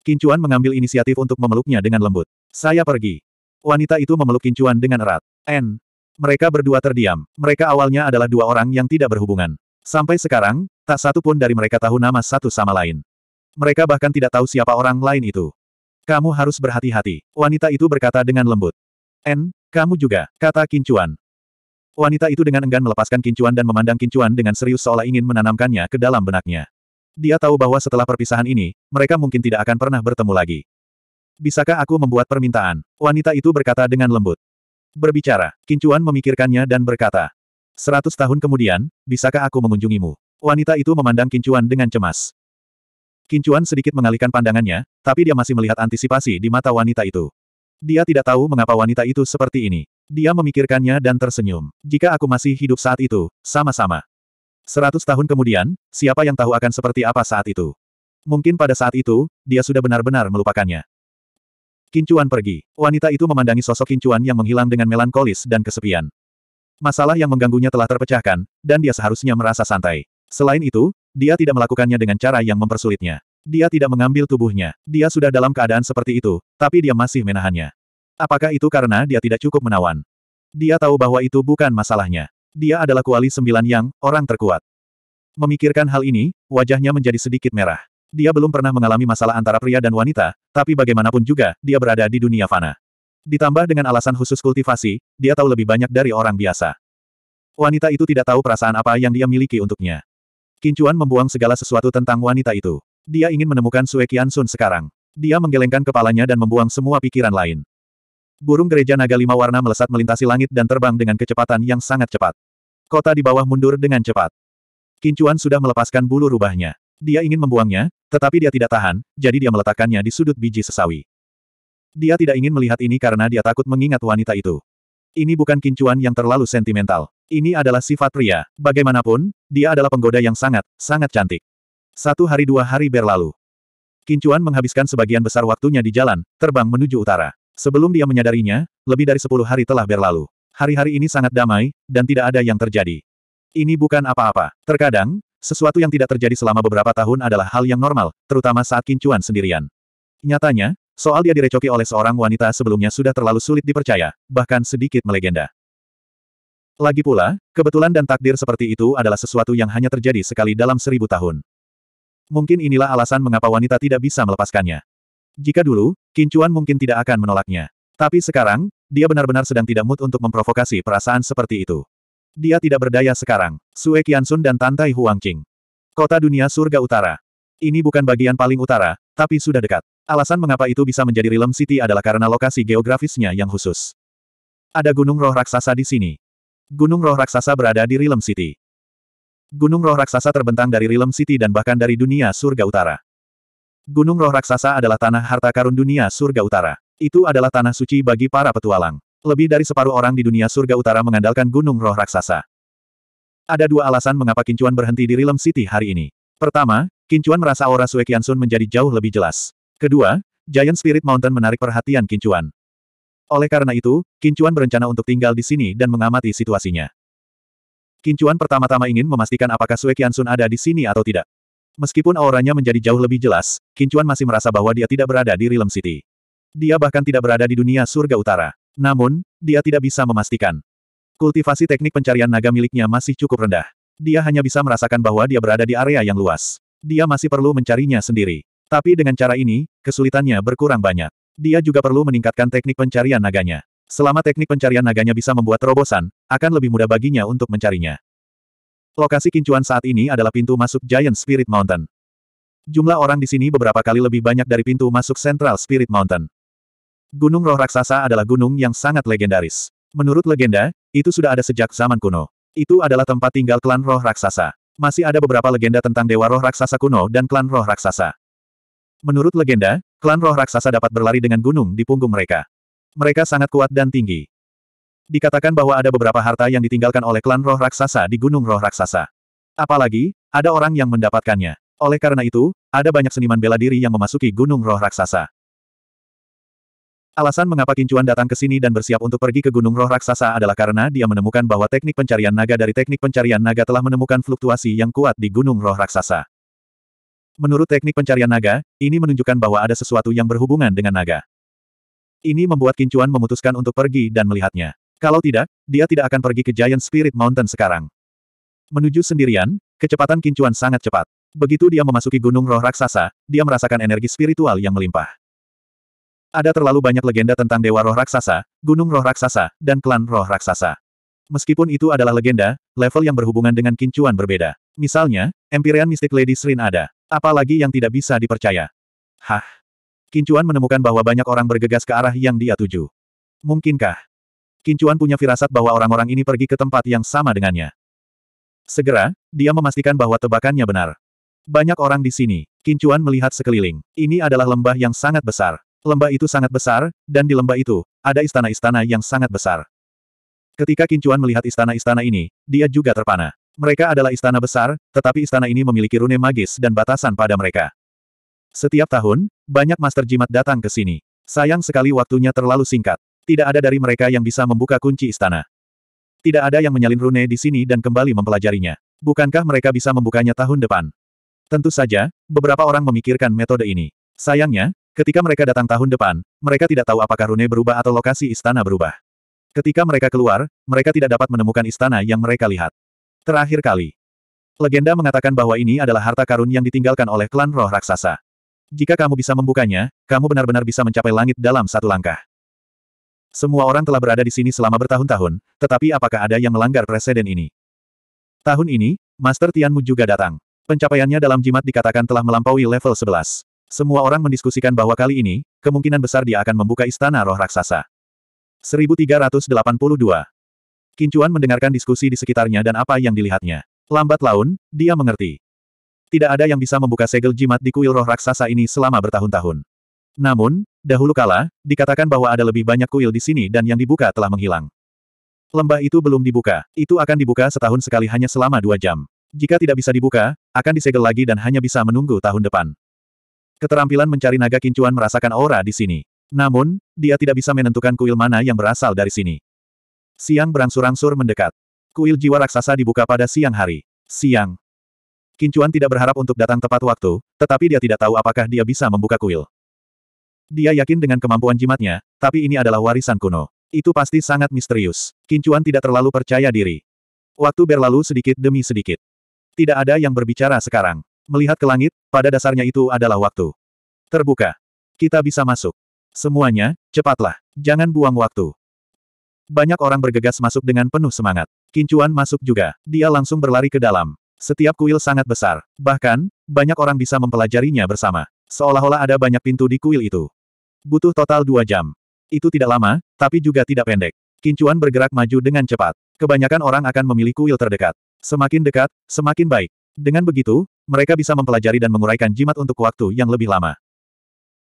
Kincuan mengambil inisiatif untuk memeluknya dengan lembut. Saya pergi. Wanita itu memeluk Kincuan dengan erat. N. Mereka berdua terdiam. Mereka awalnya adalah dua orang yang tidak berhubungan. Sampai sekarang, tak satu pun dari mereka tahu nama satu sama lain. Mereka bahkan tidak tahu siapa orang lain itu. Kamu harus berhati-hati. Wanita itu berkata dengan lembut. N. Kamu juga, kata Kincuan. Wanita itu dengan enggan melepaskan Kincuan dan memandang Kincuan dengan serius seolah ingin menanamkannya ke dalam benaknya. Dia tahu bahwa setelah perpisahan ini, mereka mungkin tidak akan pernah bertemu lagi. Bisakah aku membuat permintaan? Wanita itu berkata dengan lembut. Berbicara, Kincuan memikirkannya dan berkata. Seratus tahun kemudian, bisakah aku mengunjungimu? Wanita itu memandang Kincuan dengan cemas. Kincuan sedikit mengalihkan pandangannya, tapi dia masih melihat antisipasi di mata wanita itu. Dia tidak tahu mengapa wanita itu seperti ini. Dia memikirkannya dan tersenyum. Jika aku masih hidup saat itu, sama-sama. Seratus tahun kemudian, siapa yang tahu akan seperti apa saat itu? Mungkin pada saat itu, dia sudah benar-benar melupakannya. Kincuan pergi. Wanita itu memandangi sosok Kincuan yang menghilang dengan melankolis dan kesepian. Masalah yang mengganggunya telah terpecahkan, dan dia seharusnya merasa santai. Selain itu, dia tidak melakukannya dengan cara yang mempersulitnya. Dia tidak mengambil tubuhnya. Dia sudah dalam keadaan seperti itu, tapi dia masih menahannya. Apakah itu karena dia tidak cukup menawan? Dia tahu bahwa itu bukan masalahnya. Dia adalah kuali sembilan yang, orang terkuat. Memikirkan hal ini, wajahnya menjadi sedikit merah. Dia belum pernah mengalami masalah antara pria dan wanita, tapi bagaimanapun juga, dia berada di dunia fana. Ditambah dengan alasan khusus kultivasi, dia tahu lebih banyak dari orang biasa. Wanita itu tidak tahu perasaan apa yang dia miliki untuknya. Kincuan membuang segala sesuatu tentang wanita itu. Dia ingin menemukan Sue Kian Sun sekarang. Dia menggelengkan kepalanya dan membuang semua pikiran lain. Burung gereja naga lima warna melesat melintasi langit dan terbang dengan kecepatan yang sangat cepat. Kota di bawah mundur dengan cepat. Kincuan sudah melepaskan bulu rubahnya. Dia ingin membuangnya, tetapi dia tidak tahan, jadi dia meletakkannya di sudut biji sesawi. Dia tidak ingin melihat ini karena dia takut mengingat wanita itu. Ini bukan kincuan yang terlalu sentimental. Ini adalah sifat pria. Bagaimanapun, dia adalah penggoda yang sangat, sangat cantik. Satu hari dua hari berlalu. Kincuan menghabiskan sebagian besar waktunya di jalan, terbang menuju utara. Sebelum dia menyadarinya, lebih dari sepuluh hari telah berlalu. Hari-hari ini sangat damai, dan tidak ada yang terjadi. Ini bukan apa-apa. Terkadang, sesuatu yang tidak terjadi selama beberapa tahun adalah hal yang normal, terutama saat kincuan sendirian. Nyatanya, soal dia direcoki oleh seorang wanita sebelumnya sudah terlalu sulit dipercaya, bahkan sedikit melegenda. Lagi pula, kebetulan dan takdir seperti itu adalah sesuatu yang hanya terjadi sekali dalam seribu tahun. Mungkin inilah alasan mengapa wanita tidak bisa melepaskannya. Jika dulu, Kincuan mungkin tidak akan menolaknya. Tapi sekarang, dia benar-benar sedang tidak mood untuk memprovokasi perasaan seperti itu. Dia tidak berdaya sekarang. Sue Sun dan Tantai Huangqing. Kota dunia surga utara. Ini bukan bagian paling utara, tapi sudah dekat. Alasan mengapa itu bisa menjadi Realm City adalah karena lokasi geografisnya yang khusus. Ada gunung roh raksasa di sini. Gunung roh raksasa berada di Realm City. Gunung roh raksasa terbentang dari Realm City dan bahkan dari dunia surga utara. Gunung Roh Raksasa adalah tanah harta karun dunia surga utara. Itu adalah tanah suci bagi para petualang. Lebih dari separuh orang di dunia surga utara mengandalkan Gunung Roh Raksasa. Ada dua alasan mengapa Kincuan berhenti di Rilem City hari ini. Pertama, Kincuan merasa aura Sue Sun menjadi jauh lebih jelas. Kedua, Giant Spirit Mountain menarik perhatian Kincuan. Oleh karena itu, Kincuan berencana untuk tinggal di sini dan mengamati situasinya. Kincuan pertama-tama ingin memastikan apakah Sue Sun ada di sini atau tidak. Meskipun auranya menjadi jauh lebih jelas, Kincuan masih merasa bahwa dia tidak berada di Realm City. Dia bahkan tidak berada di dunia surga utara. Namun, dia tidak bisa memastikan. Kultivasi teknik pencarian naga miliknya masih cukup rendah. Dia hanya bisa merasakan bahwa dia berada di area yang luas. Dia masih perlu mencarinya sendiri. Tapi dengan cara ini, kesulitannya berkurang banyak. Dia juga perlu meningkatkan teknik pencarian naganya. Selama teknik pencarian naganya bisa membuat terobosan, akan lebih mudah baginya untuk mencarinya. Lokasi kincuan saat ini adalah pintu masuk Giant Spirit Mountain. Jumlah orang di sini beberapa kali lebih banyak dari pintu masuk Central Spirit Mountain. Gunung Roh Raksasa adalah gunung yang sangat legendaris. Menurut legenda, itu sudah ada sejak zaman kuno. Itu adalah tempat tinggal klan Roh Raksasa. Masih ada beberapa legenda tentang Dewa Roh Raksasa kuno dan klan Roh Raksasa. Menurut legenda, klan Roh Raksasa dapat berlari dengan gunung di punggung mereka. Mereka sangat kuat dan tinggi. Dikatakan bahwa ada beberapa harta yang ditinggalkan oleh klan roh raksasa di Gunung Roh Raksasa. Apalagi, ada orang yang mendapatkannya. Oleh karena itu, ada banyak seniman bela diri yang memasuki Gunung Roh Raksasa. Alasan mengapa Kincuan datang ke sini dan bersiap untuk pergi ke Gunung Roh Raksasa adalah karena dia menemukan bahwa teknik pencarian naga dari teknik pencarian naga telah menemukan fluktuasi yang kuat di Gunung Roh Raksasa. Menurut teknik pencarian naga, ini menunjukkan bahwa ada sesuatu yang berhubungan dengan naga. Ini membuat Kincuan memutuskan untuk pergi dan melihatnya. Kalau tidak, dia tidak akan pergi ke Giant Spirit Mountain sekarang. Menuju sendirian, kecepatan kincuan sangat cepat. Begitu dia memasuki gunung roh raksasa, dia merasakan energi spiritual yang melimpah. Ada terlalu banyak legenda tentang dewa roh raksasa, gunung roh raksasa, dan klan roh raksasa. Meskipun itu adalah legenda, level yang berhubungan dengan kincuan berbeda. Misalnya, Empyrean Mystic Lady Srin ada. Apalagi yang tidak bisa dipercaya. Hah? Kincuan menemukan bahwa banyak orang bergegas ke arah yang dia tuju. Mungkinkah? Kincuan punya firasat bahwa orang-orang ini pergi ke tempat yang sama dengannya. Segera, dia memastikan bahwa tebakannya benar. Banyak orang di sini. Kincuan melihat sekeliling. Ini adalah lembah yang sangat besar. Lembah itu sangat besar, dan di lembah itu, ada istana-istana yang sangat besar. Ketika Kincuan melihat istana-istana ini, dia juga terpana. Mereka adalah istana besar, tetapi istana ini memiliki rune magis dan batasan pada mereka. Setiap tahun, banyak master jimat datang ke sini. Sayang sekali waktunya terlalu singkat. Tidak ada dari mereka yang bisa membuka kunci istana. Tidak ada yang menyalin rune di sini dan kembali mempelajarinya. Bukankah mereka bisa membukanya tahun depan? Tentu saja, beberapa orang memikirkan metode ini. Sayangnya, ketika mereka datang tahun depan, mereka tidak tahu apakah rune berubah atau lokasi istana berubah. Ketika mereka keluar, mereka tidak dapat menemukan istana yang mereka lihat. Terakhir kali. Legenda mengatakan bahwa ini adalah harta karun yang ditinggalkan oleh klan roh raksasa. Jika kamu bisa membukanya, kamu benar-benar bisa mencapai langit dalam satu langkah. Semua orang telah berada di sini selama bertahun-tahun, tetapi apakah ada yang melanggar presiden ini? Tahun ini, Master Tianmu juga datang. Pencapaiannya dalam jimat dikatakan telah melampaui level 11. Semua orang mendiskusikan bahwa kali ini, kemungkinan besar dia akan membuka istana roh raksasa. 1382. Kincuan mendengarkan diskusi di sekitarnya dan apa yang dilihatnya. Lambat laun, dia mengerti. Tidak ada yang bisa membuka segel jimat di kuil roh raksasa ini selama bertahun-tahun. Namun, Dahulu kala, dikatakan bahwa ada lebih banyak kuil di sini dan yang dibuka telah menghilang. Lembah itu belum dibuka. Itu akan dibuka setahun sekali hanya selama dua jam. Jika tidak bisa dibuka, akan disegel lagi dan hanya bisa menunggu tahun depan. Keterampilan mencari naga kincuan merasakan aura di sini. Namun, dia tidak bisa menentukan kuil mana yang berasal dari sini. Siang berangsur-angsur mendekat. Kuil jiwa raksasa dibuka pada siang hari. Siang. Kincuan tidak berharap untuk datang tepat waktu, tetapi dia tidak tahu apakah dia bisa membuka kuil. Dia yakin dengan kemampuan jimatnya, tapi ini adalah warisan kuno. Itu pasti sangat misterius. Kincuan tidak terlalu percaya diri. Waktu berlalu sedikit demi sedikit. Tidak ada yang berbicara sekarang. Melihat ke langit, pada dasarnya itu adalah waktu. Terbuka. Kita bisa masuk. Semuanya, cepatlah. Jangan buang waktu. Banyak orang bergegas masuk dengan penuh semangat. Kincuan masuk juga. Dia langsung berlari ke dalam. Setiap kuil sangat besar. Bahkan, banyak orang bisa mempelajarinya bersama. Seolah-olah ada banyak pintu di kuil itu. Butuh total dua jam. Itu tidak lama, tapi juga tidak pendek. Kincuan bergerak maju dengan cepat. Kebanyakan orang akan memilih kuil terdekat. Semakin dekat, semakin baik. Dengan begitu, mereka bisa mempelajari dan menguraikan jimat untuk waktu yang lebih lama.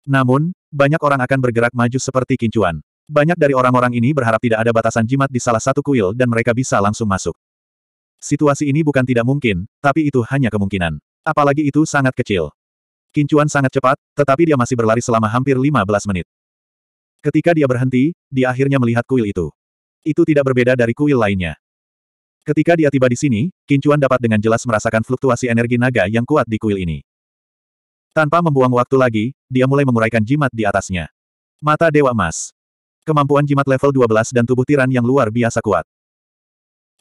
Namun, banyak orang akan bergerak maju seperti kincuan. Banyak dari orang-orang ini berharap tidak ada batasan jimat di salah satu kuil dan mereka bisa langsung masuk. Situasi ini bukan tidak mungkin, tapi itu hanya kemungkinan. Apalagi itu sangat kecil. Kincuan sangat cepat, tetapi dia masih berlari selama hampir 15 menit. Ketika dia berhenti, dia akhirnya melihat kuil itu. Itu tidak berbeda dari kuil lainnya. Ketika dia tiba di sini, Kincuan dapat dengan jelas merasakan fluktuasi energi naga yang kuat di kuil ini. Tanpa membuang waktu lagi, dia mulai menguraikan jimat di atasnya. Mata Dewa Emas. Kemampuan jimat level 12 dan tubuh tiran yang luar biasa kuat.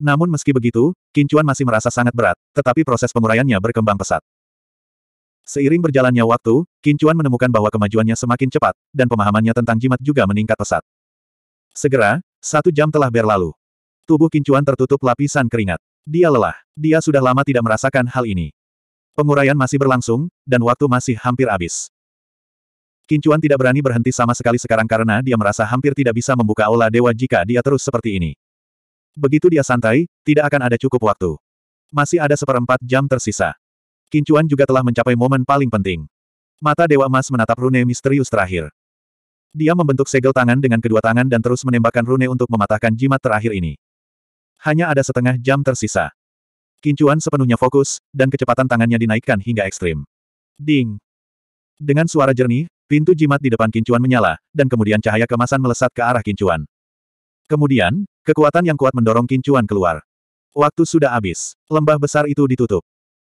Namun meski begitu, Kincuan masih merasa sangat berat, tetapi proses penguraiannya berkembang pesat. Seiring berjalannya waktu, Kincuan menemukan bahwa kemajuannya semakin cepat, dan pemahamannya tentang jimat juga meningkat pesat. Segera, satu jam telah berlalu. Tubuh Kincuan tertutup lapisan keringat. Dia lelah. Dia sudah lama tidak merasakan hal ini. Penguraian masih berlangsung, dan waktu masih hampir habis. Kincuan tidak berani berhenti sama sekali sekarang karena dia merasa hampir tidak bisa membuka aula dewa jika dia terus seperti ini. Begitu dia santai, tidak akan ada cukup waktu. Masih ada seperempat jam tersisa. Kincuan juga telah mencapai momen paling penting. Mata Dewa Emas menatap rune misterius terakhir. Dia membentuk segel tangan dengan kedua tangan dan terus menembakkan rune untuk mematahkan jimat terakhir ini. Hanya ada setengah jam tersisa. Kincuan sepenuhnya fokus, dan kecepatan tangannya dinaikkan hingga ekstrim. Ding! Dengan suara jernih, pintu jimat di depan Kincuan menyala, dan kemudian cahaya kemasan melesat ke arah Kincuan. Kemudian, kekuatan yang kuat mendorong Kincuan keluar. Waktu sudah habis. Lembah besar itu ditutup.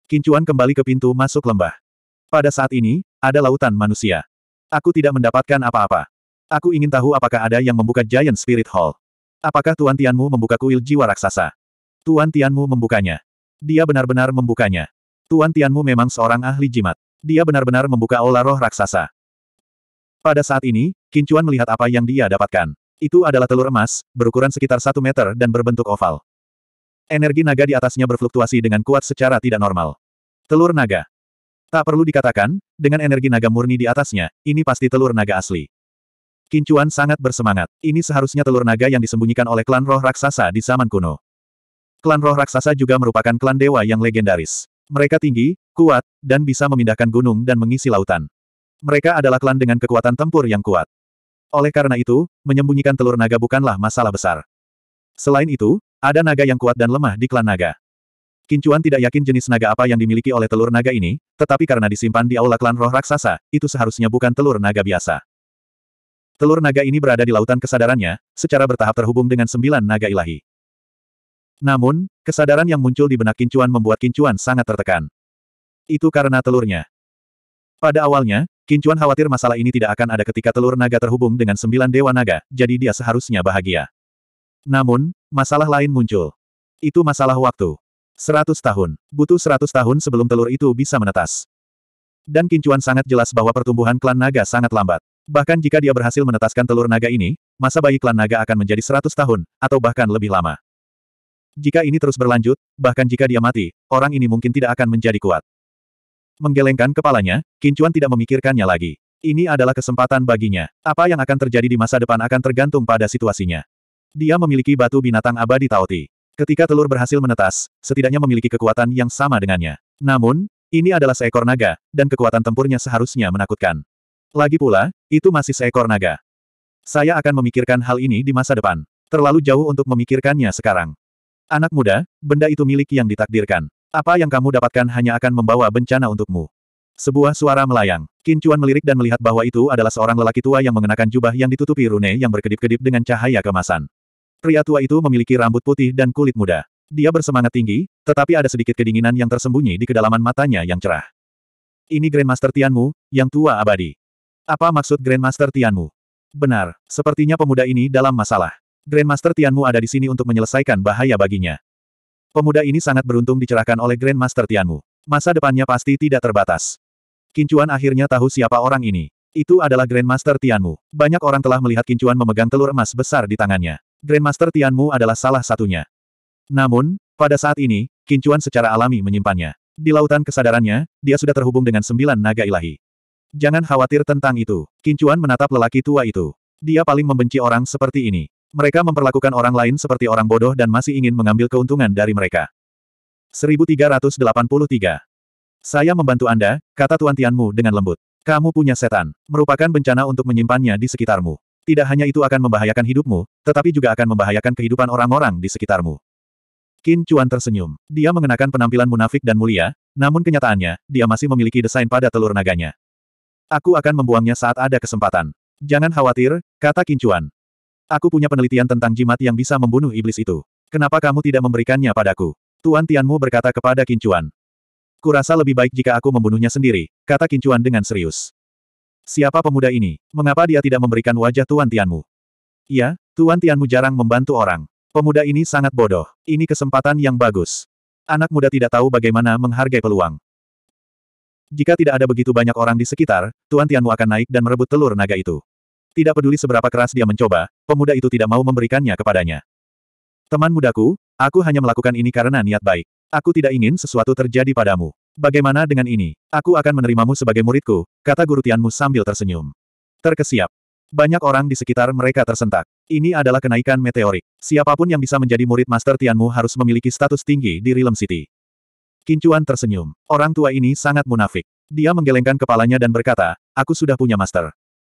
Kincuan kembali ke pintu masuk lembah. Pada saat ini, ada lautan manusia. Aku tidak mendapatkan apa-apa. Aku ingin tahu apakah ada yang membuka Giant Spirit Hall. Apakah Tuan Tianmu membuka kuil jiwa raksasa? Tuan Tianmu membukanya. Dia benar-benar membukanya. Tuan Tianmu memang seorang ahli jimat. Dia benar-benar membuka aula roh raksasa. Pada saat ini, Kincuan melihat apa yang dia dapatkan. Itu adalah telur emas, berukuran sekitar satu meter dan berbentuk oval. Energi naga di atasnya berfluktuasi dengan kuat secara tidak normal. Telur naga. Tak perlu dikatakan, dengan energi naga murni di atasnya, ini pasti telur naga asli. Kincuan sangat bersemangat. Ini seharusnya telur naga yang disembunyikan oleh klan roh raksasa di zaman kuno. Klan roh raksasa juga merupakan klan dewa yang legendaris. Mereka tinggi, kuat, dan bisa memindahkan gunung dan mengisi lautan. Mereka adalah klan dengan kekuatan tempur yang kuat. Oleh karena itu, menyembunyikan telur naga bukanlah masalah besar. Selain itu, ada naga yang kuat dan lemah di klan naga. Kincuan tidak yakin jenis naga apa yang dimiliki oleh telur naga ini, tetapi karena disimpan di aula klan roh raksasa, itu seharusnya bukan telur naga biasa. Telur naga ini berada di lautan kesadarannya, secara bertahap terhubung dengan sembilan naga ilahi. Namun, kesadaran yang muncul di benak Kincuan membuat Kincuan sangat tertekan. Itu karena telurnya. Pada awalnya, Kincuan khawatir masalah ini tidak akan ada ketika telur naga terhubung dengan sembilan dewa naga, jadi dia seharusnya bahagia. Namun, masalah lain muncul. Itu masalah waktu. Seratus tahun. Butuh seratus tahun sebelum telur itu bisa menetas. Dan Kincuan sangat jelas bahwa pertumbuhan klan naga sangat lambat. Bahkan jika dia berhasil menetaskan telur naga ini, masa bayi klan naga akan menjadi seratus tahun, atau bahkan lebih lama. Jika ini terus berlanjut, bahkan jika dia mati, orang ini mungkin tidak akan menjadi kuat. Menggelengkan kepalanya, Kincuan tidak memikirkannya lagi. Ini adalah kesempatan baginya. Apa yang akan terjadi di masa depan akan tergantung pada situasinya. Dia memiliki batu binatang abadi Taoti. Ketika telur berhasil menetas, setidaknya memiliki kekuatan yang sama dengannya. Namun, ini adalah seekor naga, dan kekuatan tempurnya seharusnya menakutkan. Lagi pula, itu masih seekor naga. Saya akan memikirkan hal ini di masa depan. Terlalu jauh untuk memikirkannya sekarang. Anak muda, benda itu milik yang ditakdirkan. Apa yang kamu dapatkan hanya akan membawa bencana untukmu. Sebuah suara melayang. Kincuan melirik dan melihat bahwa itu adalah seorang lelaki tua yang mengenakan jubah yang ditutupi rune yang berkedip-kedip dengan cahaya kemasan. Pria tua itu memiliki rambut putih dan kulit muda. Dia bersemangat tinggi, tetapi ada sedikit kedinginan yang tersembunyi di kedalaman matanya yang cerah. Ini Grandmaster Tianmu, yang tua abadi. Apa maksud Grandmaster Tianmu? Benar, sepertinya pemuda ini dalam masalah. Grandmaster Tianmu ada di sini untuk menyelesaikan bahaya baginya. Pemuda ini sangat beruntung dicerahkan oleh Grandmaster Tianmu. Masa depannya pasti tidak terbatas. Kincuan akhirnya tahu siapa orang ini. Itu adalah Grandmaster Tianmu. Banyak orang telah melihat Kincuan memegang telur emas besar di tangannya. Grandmaster Tianmu adalah salah satunya. Namun, pada saat ini, Kincuan secara alami menyimpannya. Di lautan kesadarannya, dia sudah terhubung dengan sembilan naga ilahi. Jangan khawatir tentang itu. Kincuan menatap lelaki tua itu. Dia paling membenci orang seperti ini. Mereka memperlakukan orang lain seperti orang bodoh dan masih ingin mengambil keuntungan dari mereka. 1383. Saya membantu Anda, kata Tuan Tianmu dengan lembut. Kamu punya setan. Merupakan bencana untuk menyimpannya di sekitarmu. Tidak hanya itu akan membahayakan hidupmu, tetapi juga akan membahayakan kehidupan orang-orang di sekitarmu. Qin Chuan tersenyum. Dia mengenakan penampilan munafik dan mulia, namun kenyataannya, dia masih memiliki desain pada telur naganya. Aku akan membuangnya saat ada kesempatan. Jangan khawatir, kata Qin Chuan. Aku punya penelitian tentang jimat yang bisa membunuh iblis itu. Kenapa kamu tidak memberikannya padaku? Tuan Tianmu berkata kepada Qin Chuan. Kurasa lebih baik jika aku membunuhnya sendiri, kata Qin Chuan dengan serius. Siapa pemuda ini? Mengapa dia tidak memberikan wajah Tuan Tianmu? Iya, Tuan Tianmu jarang membantu orang. Pemuda ini sangat bodoh. Ini kesempatan yang bagus. Anak muda tidak tahu bagaimana menghargai peluang. Jika tidak ada begitu banyak orang di sekitar, Tuan Tianmu akan naik dan merebut telur naga itu. Tidak peduli seberapa keras dia mencoba, pemuda itu tidak mau memberikannya kepadanya. Teman mudaku, aku hanya melakukan ini karena niat baik. Aku tidak ingin sesuatu terjadi padamu. Bagaimana dengan ini? Aku akan menerimamu sebagai muridku, kata guru Tianmu sambil tersenyum. Terkesiap. Banyak orang di sekitar mereka tersentak. Ini adalah kenaikan meteorik. Siapapun yang bisa menjadi murid Master Tianmu harus memiliki status tinggi di Realm City. Kincuan tersenyum. Orang tua ini sangat munafik. Dia menggelengkan kepalanya dan berkata, aku sudah punya master.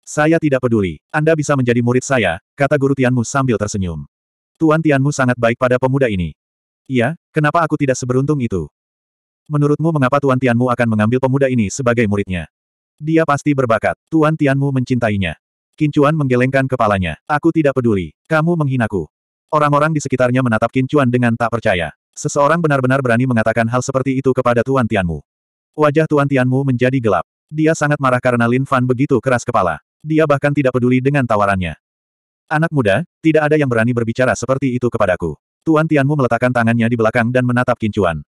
Saya tidak peduli. Anda bisa menjadi murid saya, kata guru Tianmu sambil tersenyum. Tuan Tianmu sangat baik pada pemuda ini. Iya, kenapa aku tidak seberuntung itu? Menurutmu mengapa Tuan Tianmu akan mengambil pemuda ini sebagai muridnya? Dia pasti berbakat. Tuan Tianmu mencintainya. Kincuan menggelengkan kepalanya. Aku tidak peduli. Kamu menghinaku. Orang-orang di sekitarnya menatap Kincuan dengan tak percaya. Seseorang benar-benar berani mengatakan hal seperti itu kepada Tuan Tianmu. Wajah Tuan Tianmu menjadi gelap. Dia sangat marah karena Lin Fan begitu keras kepala. Dia bahkan tidak peduli dengan tawarannya. Anak muda, tidak ada yang berani berbicara seperti itu kepadaku. Tuan Tianmu meletakkan tangannya di belakang dan menatap Kincuan.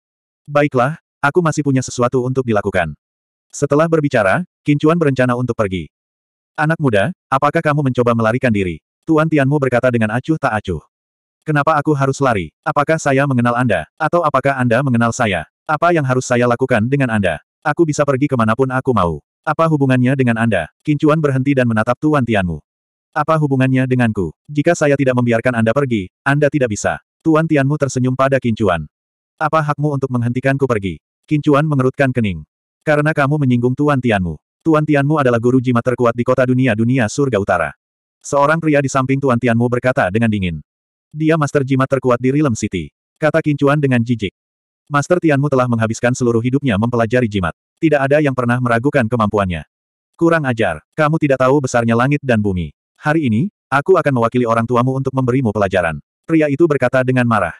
Baiklah, Aku masih punya sesuatu untuk dilakukan. Setelah berbicara, Kincuan berencana untuk pergi. Anak muda, apakah kamu mencoba melarikan diri? Tuan Tianmu berkata dengan acuh tak acuh. Kenapa aku harus lari? Apakah saya mengenal Anda? Atau apakah Anda mengenal saya? Apa yang harus saya lakukan dengan Anda? Aku bisa pergi kemanapun aku mau. Apa hubungannya dengan Anda? Kincuan berhenti dan menatap Tuan Tianmu. Apa hubungannya denganku? Jika saya tidak membiarkan Anda pergi, Anda tidak bisa. Tuan Tianmu tersenyum pada Kincuan. Apa hakmu untuk menghentikanku pergi? Kincuan mengerutkan kening. Karena kamu menyinggung Tuan Tianmu. Tuan Tianmu adalah guru jimat terkuat di kota dunia-dunia surga utara. Seorang pria di samping Tuan Tianmu berkata dengan dingin. Dia master jimat terkuat di Rilem City. Kata Kincuan dengan jijik. Master Tianmu telah menghabiskan seluruh hidupnya mempelajari jimat. Tidak ada yang pernah meragukan kemampuannya. Kurang ajar, kamu tidak tahu besarnya langit dan bumi. Hari ini, aku akan mewakili orang tuamu untuk memberimu pelajaran. Pria itu berkata dengan marah.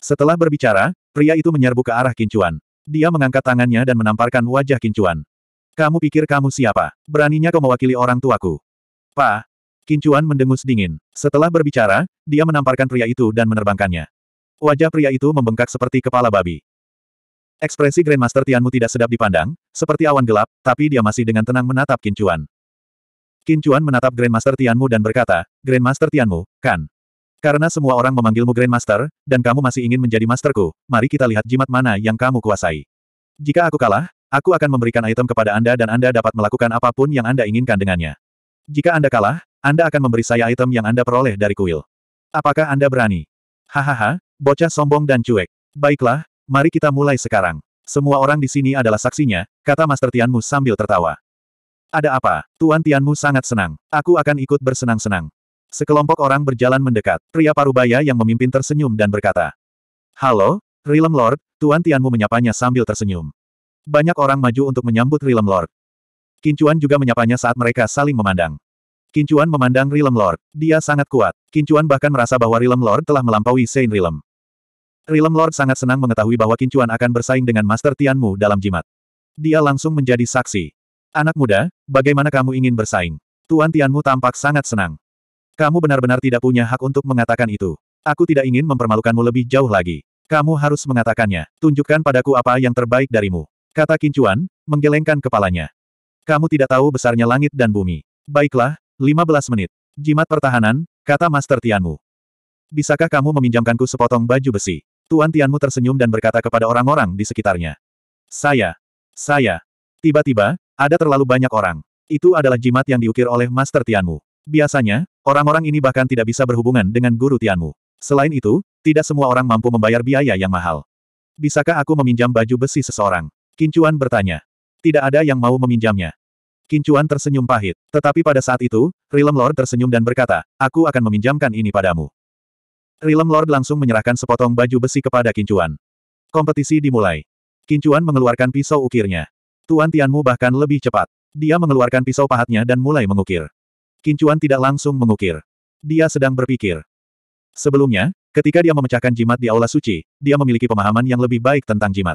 Setelah berbicara, pria itu menyerbu ke arah Kincuan. Dia mengangkat tangannya dan menamparkan wajah Kincuan. Kamu pikir kamu siapa? Beraninya kau mewakili orang tuaku. Pa. Kincuan mendengus dingin. Setelah berbicara, dia menamparkan pria itu dan menerbangkannya. Wajah pria itu membengkak seperti kepala babi. Ekspresi Grandmaster Tianmu tidak sedap dipandang, seperti awan gelap, tapi dia masih dengan tenang menatap Kincuan. Kincuan menatap Grandmaster Tianmu dan berkata, Grandmaster Tianmu, kan? Karena semua orang memanggilmu Grandmaster, dan kamu masih ingin menjadi masterku, mari kita lihat jimat mana yang kamu kuasai. Jika aku kalah, aku akan memberikan item kepada Anda dan Anda dapat melakukan apapun yang Anda inginkan dengannya. Jika Anda kalah, Anda akan memberi saya item yang Anda peroleh dari kuil. Apakah Anda berani? Hahaha, bocah sombong dan cuek. Baiklah, mari kita mulai sekarang. Semua orang di sini adalah saksinya, kata Master Tianmu sambil tertawa. Ada apa? Tuan Tianmu sangat senang. Aku akan ikut bersenang-senang. Sekelompok orang berjalan mendekat. Pria parubaya yang memimpin tersenyum dan berkata. Halo, Rilem Lord, Tuan Tianmu menyapanya sambil tersenyum. Banyak orang maju untuk menyambut Rilem Lord. Kincuan juga menyapanya saat mereka saling memandang. Kincuan memandang Rilem Lord. Dia sangat kuat. Kincuan bahkan merasa bahwa Rilem Lord telah melampaui Saint Rilem. Rilem Lord sangat senang mengetahui bahwa Kincuan akan bersaing dengan Master Tianmu dalam jimat. Dia langsung menjadi saksi. Anak muda, bagaimana kamu ingin bersaing? Tuan Tianmu tampak sangat senang. Kamu benar-benar tidak punya hak untuk mengatakan itu. Aku tidak ingin mempermalukanmu lebih jauh lagi. Kamu harus mengatakannya. Tunjukkan padaku apa yang terbaik darimu. Kata Kincuan, menggelengkan kepalanya. Kamu tidak tahu besarnya langit dan bumi. Baiklah, 15 menit. Jimat pertahanan, kata Master Tianmu. Bisakah kamu meminjamkanku sepotong baju besi? Tuan Tianmu tersenyum dan berkata kepada orang-orang di sekitarnya. Saya. Saya. Tiba-tiba, ada terlalu banyak orang. Itu adalah jimat yang diukir oleh Master Tianmu. Biasanya, orang-orang ini bahkan tidak bisa berhubungan dengan guru Tianmu. Selain itu, tidak semua orang mampu membayar biaya yang mahal. Bisakah aku meminjam baju besi seseorang? Kincuan bertanya. Tidak ada yang mau meminjamnya. Kincuan tersenyum pahit. Tetapi pada saat itu, Rilem Lord tersenyum dan berkata, aku akan meminjamkan ini padamu. Rilem Lord langsung menyerahkan sepotong baju besi kepada Kincuan. Kompetisi dimulai. Kincuan mengeluarkan pisau ukirnya. Tuan Tianmu bahkan lebih cepat. Dia mengeluarkan pisau pahatnya dan mulai mengukir. Kincuan tidak langsung mengukir. Dia sedang berpikir. Sebelumnya, ketika dia memecahkan jimat di Aula Suci, dia memiliki pemahaman yang lebih baik tentang jimat.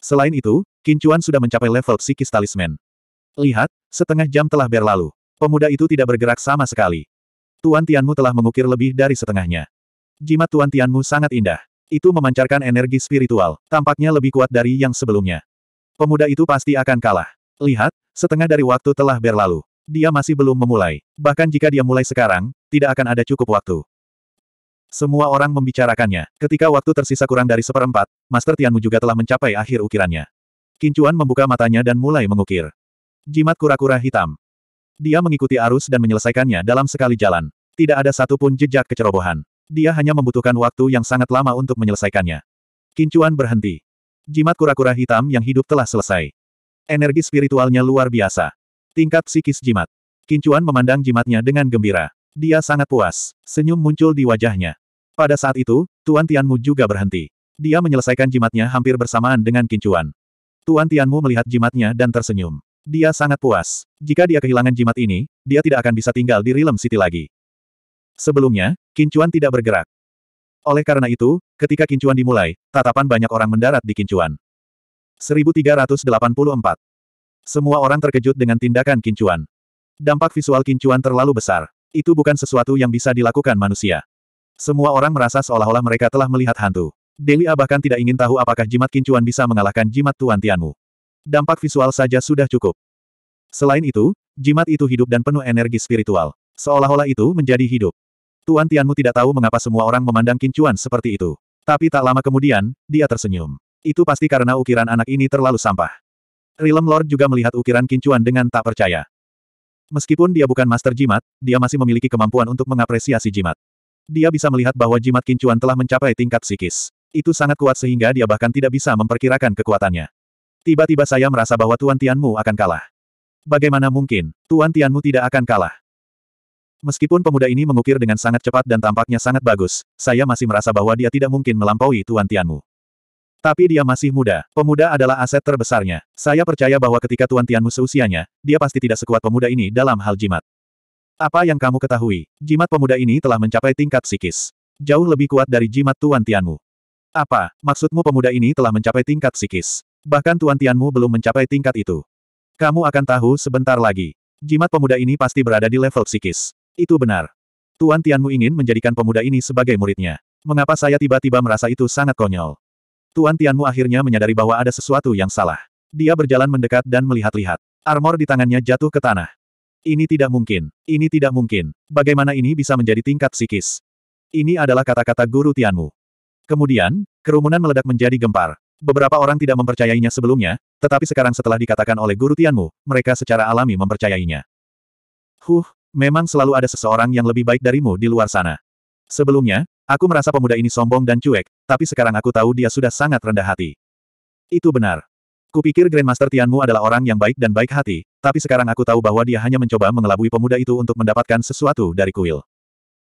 Selain itu, Kincuan sudah mencapai level psikis talisman. Lihat, setengah jam telah berlalu. Pemuda itu tidak bergerak sama sekali. Tuan Tianmu telah mengukir lebih dari setengahnya. Jimat Tuan Tianmu sangat indah. Itu memancarkan energi spiritual, tampaknya lebih kuat dari yang sebelumnya. Pemuda itu pasti akan kalah. Lihat, setengah dari waktu telah berlalu. Dia masih belum memulai. Bahkan jika dia mulai sekarang, tidak akan ada cukup waktu. Semua orang membicarakannya. Ketika waktu tersisa kurang dari seperempat, Master Tianmu juga telah mencapai akhir ukirannya. Kincuan membuka matanya dan mulai mengukir. Jimat kura-kura hitam. Dia mengikuti arus dan menyelesaikannya dalam sekali jalan. Tidak ada satupun jejak kecerobohan. Dia hanya membutuhkan waktu yang sangat lama untuk menyelesaikannya. Kincuan berhenti. Jimat kura-kura hitam yang hidup telah selesai. Energi spiritualnya luar biasa. Tingkat psikis jimat. Kincuan memandang jimatnya dengan gembira. Dia sangat puas. Senyum muncul di wajahnya. Pada saat itu, Tuan Tianmu juga berhenti. Dia menyelesaikan jimatnya hampir bersamaan dengan Kincuan. Tuan Tianmu melihat jimatnya dan tersenyum. Dia sangat puas. Jika dia kehilangan jimat ini, dia tidak akan bisa tinggal di rilem City lagi. Sebelumnya, Kincuan tidak bergerak. Oleh karena itu, ketika Kincuan dimulai, tatapan banyak orang mendarat di Kincuan. 1384. Semua orang terkejut dengan tindakan kincuan. Dampak visual kincuan terlalu besar. Itu bukan sesuatu yang bisa dilakukan manusia. Semua orang merasa seolah-olah mereka telah melihat hantu. Delia bahkan tidak ingin tahu apakah jimat kincuan bisa mengalahkan jimat Tuan Tianmu. Dampak visual saja sudah cukup. Selain itu, jimat itu hidup dan penuh energi spiritual. Seolah-olah itu menjadi hidup. Tuan Tianmu tidak tahu mengapa semua orang memandang kincuan seperti itu. Tapi tak lama kemudian, dia tersenyum. Itu pasti karena ukiran anak ini terlalu sampah. Rilem Lord juga melihat ukiran kincuan dengan tak percaya. Meskipun dia bukan master jimat, dia masih memiliki kemampuan untuk mengapresiasi jimat. Dia bisa melihat bahwa jimat kincuan telah mencapai tingkat psikis. Itu sangat kuat sehingga dia bahkan tidak bisa memperkirakan kekuatannya. Tiba-tiba saya merasa bahwa Tuan Tianmu akan kalah. Bagaimana mungkin, Tuan Tianmu tidak akan kalah. Meskipun pemuda ini mengukir dengan sangat cepat dan tampaknya sangat bagus, saya masih merasa bahwa dia tidak mungkin melampaui Tuan Tianmu. Tapi dia masih muda. Pemuda adalah aset terbesarnya. Saya percaya bahwa ketika Tuan Tianmu seusianya, dia pasti tidak sekuat pemuda ini dalam hal jimat. Apa yang kamu ketahui? Jimat pemuda ini telah mencapai tingkat psikis. Jauh lebih kuat dari jimat Tuan Tianmu. Apa, maksudmu pemuda ini telah mencapai tingkat psikis? Bahkan Tuan Tianmu belum mencapai tingkat itu. Kamu akan tahu sebentar lagi. Jimat pemuda ini pasti berada di level psikis. Itu benar. Tuan Tianmu ingin menjadikan pemuda ini sebagai muridnya. Mengapa saya tiba-tiba merasa itu sangat konyol? Tuan Tianmu akhirnya menyadari bahwa ada sesuatu yang salah. Dia berjalan mendekat dan melihat-lihat. Armor di tangannya jatuh ke tanah. Ini tidak mungkin. Ini tidak mungkin. Bagaimana ini bisa menjadi tingkat psikis? Ini adalah kata-kata guru Tianmu. Kemudian, kerumunan meledak menjadi gempar. Beberapa orang tidak mempercayainya sebelumnya, tetapi sekarang setelah dikatakan oleh guru Tianmu, mereka secara alami mempercayainya. Huh, memang selalu ada seseorang yang lebih baik darimu di luar sana. Sebelumnya, Aku merasa pemuda ini sombong dan cuek, tapi sekarang aku tahu dia sudah sangat rendah hati. Itu benar. Kupikir Grandmaster Tianmu adalah orang yang baik dan baik hati, tapi sekarang aku tahu bahwa dia hanya mencoba mengelabui pemuda itu untuk mendapatkan sesuatu dari kuil.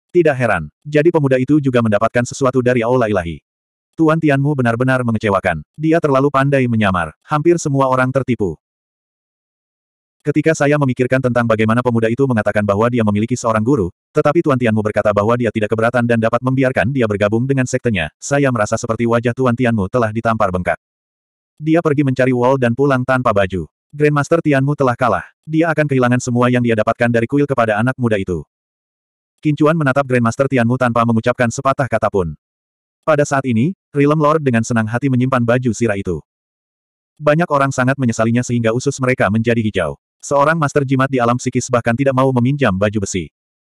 Tidak heran, jadi pemuda itu juga mendapatkan sesuatu dari Aula Ilahi. Tuan Tianmu benar-benar mengecewakan. Dia terlalu pandai menyamar. Hampir semua orang tertipu. Ketika saya memikirkan tentang bagaimana pemuda itu mengatakan bahwa dia memiliki seorang guru, tetapi Tuan Tianmu berkata bahwa dia tidak keberatan dan dapat membiarkan dia bergabung dengan sektenya. Saya merasa seperti wajah Tuan Tianmu telah ditampar bengkak. Dia pergi mencari Wall dan pulang tanpa baju. Grandmaster Tianmu telah kalah. Dia akan kehilangan semua yang dia dapatkan dari kuil kepada anak muda itu. Kincuan menatap Grandmaster Tianmu tanpa mengucapkan sepatah kata pun. Pada saat ini, Realm Lord dengan senang hati menyimpan baju sirah itu. Banyak orang sangat menyesalinya sehingga usus mereka menjadi hijau. Seorang master jimat di alam psikis bahkan tidak mau meminjam baju besi.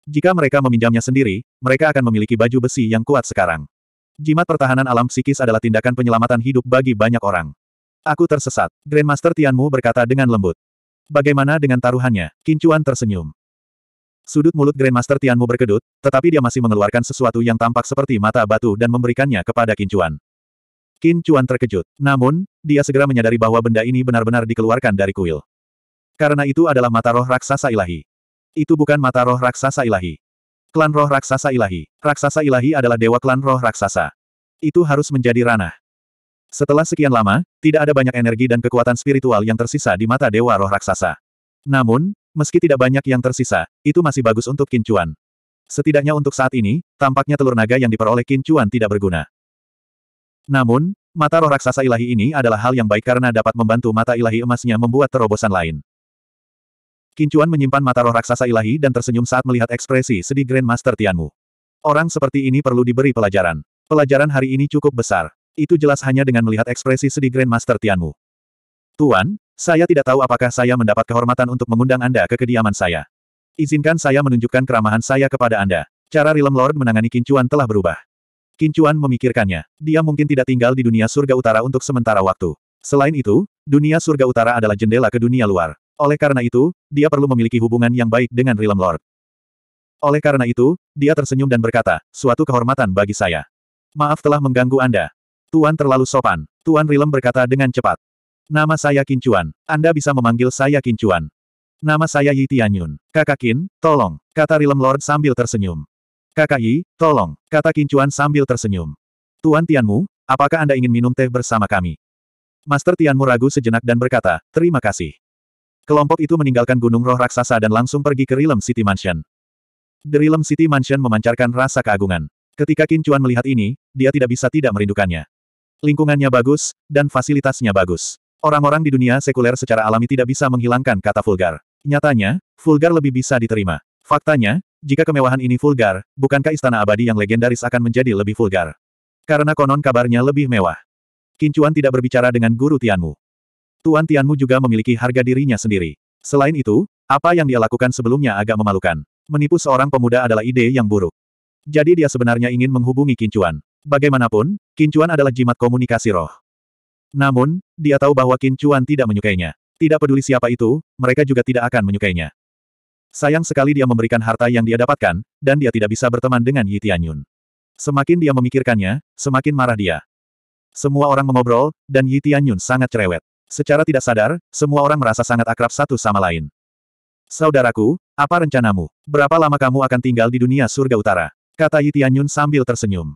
Jika mereka meminjamnya sendiri, mereka akan memiliki baju besi yang kuat sekarang. Jimat pertahanan alam psikis adalah tindakan penyelamatan hidup bagi banyak orang. Aku tersesat. Grandmaster Tianmu berkata dengan lembut. Bagaimana dengan taruhannya? Kincuan tersenyum. Sudut mulut Grandmaster Tianmu berkedut, tetapi dia masih mengeluarkan sesuatu yang tampak seperti mata batu dan memberikannya kepada Kincuan. Kincuan terkejut. Namun, dia segera menyadari bahwa benda ini benar-benar dikeluarkan dari kuil. Karena itu adalah mata roh raksasa ilahi. Itu bukan mata roh raksasa ilahi. Klan roh raksasa ilahi. Raksasa ilahi adalah dewa klan roh raksasa. Itu harus menjadi ranah. Setelah sekian lama, tidak ada banyak energi dan kekuatan spiritual yang tersisa di mata dewa roh raksasa. Namun, meski tidak banyak yang tersisa, itu masih bagus untuk kincuan. Setidaknya untuk saat ini, tampaknya telur naga yang diperoleh kincuan tidak berguna. Namun, mata roh raksasa ilahi ini adalah hal yang baik karena dapat membantu mata ilahi emasnya membuat terobosan lain. Kincuan menyimpan mata roh raksasa ilahi dan tersenyum saat melihat ekspresi sedih Grandmaster Tianmu. Orang seperti ini perlu diberi pelajaran. Pelajaran hari ini cukup besar. Itu jelas hanya dengan melihat ekspresi sedih Grandmaster Tianmu. Tuan, saya tidak tahu apakah saya mendapat kehormatan untuk mengundang Anda ke kediaman saya. Izinkan saya menunjukkan keramahan saya kepada Anda. Cara Rilem Lord menangani Kincuan telah berubah. Kincuan memikirkannya. Dia mungkin tidak tinggal di dunia surga utara untuk sementara waktu. Selain itu, dunia surga utara adalah jendela ke dunia luar. Oleh karena itu, dia perlu memiliki hubungan yang baik dengan Realm Lord. Oleh karena itu, dia tersenyum dan berkata, suatu kehormatan bagi saya. Maaf telah mengganggu Anda. Tuan terlalu sopan. Tuan Rilem berkata dengan cepat. Nama saya Kincuan. Anda bisa memanggil saya Kincuan. Nama saya Yi Tianyun. Kakak Kin, tolong, kata Rilem Lord sambil tersenyum. Kakak Yi, tolong, kata Kincuan sambil tersenyum. Tuan Tianmu, apakah Anda ingin minum teh bersama kami? Master Tianmu ragu sejenak dan berkata, terima kasih. Kelompok itu meninggalkan Gunung Roh Raksasa dan langsung pergi ke Rilem City Mansion. The Rilem City Mansion memancarkan rasa keagungan. Ketika Qin Chuan melihat ini, dia tidak bisa tidak merindukannya. Lingkungannya bagus, dan fasilitasnya bagus. Orang-orang di dunia sekuler secara alami tidak bisa menghilangkan kata vulgar. Nyatanya, vulgar lebih bisa diterima. Faktanya, jika kemewahan ini vulgar, bukankah istana abadi yang legendaris akan menjadi lebih vulgar? Karena konon kabarnya lebih mewah. Qin Chuan tidak berbicara dengan guru Tianmu. Tuan Tianmu juga memiliki harga dirinya sendiri. Selain itu, apa yang dia lakukan sebelumnya agak memalukan. Menipu seorang pemuda adalah ide yang buruk. Jadi dia sebenarnya ingin menghubungi Kincuan. Bagaimanapun, Kincuan adalah jimat komunikasi roh. Namun, dia tahu bahwa Kincuan tidak menyukainya. Tidak peduli siapa itu, mereka juga tidak akan menyukainya. Sayang sekali dia memberikan harta yang dia dapatkan, dan dia tidak bisa berteman dengan Yi Tianyun. Semakin dia memikirkannya, semakin marah dia. Semua orang mengobrol, dan Yi Tianyun sangat cerewet. Secara tidak sadar, semua orang merasa sangat akrab satu sama lain. Saudaraku, apa rencanamu? Berapa lama kamu akan tinggal di dunia surga utara? Kata Yi Tianyun sambil tersenyum.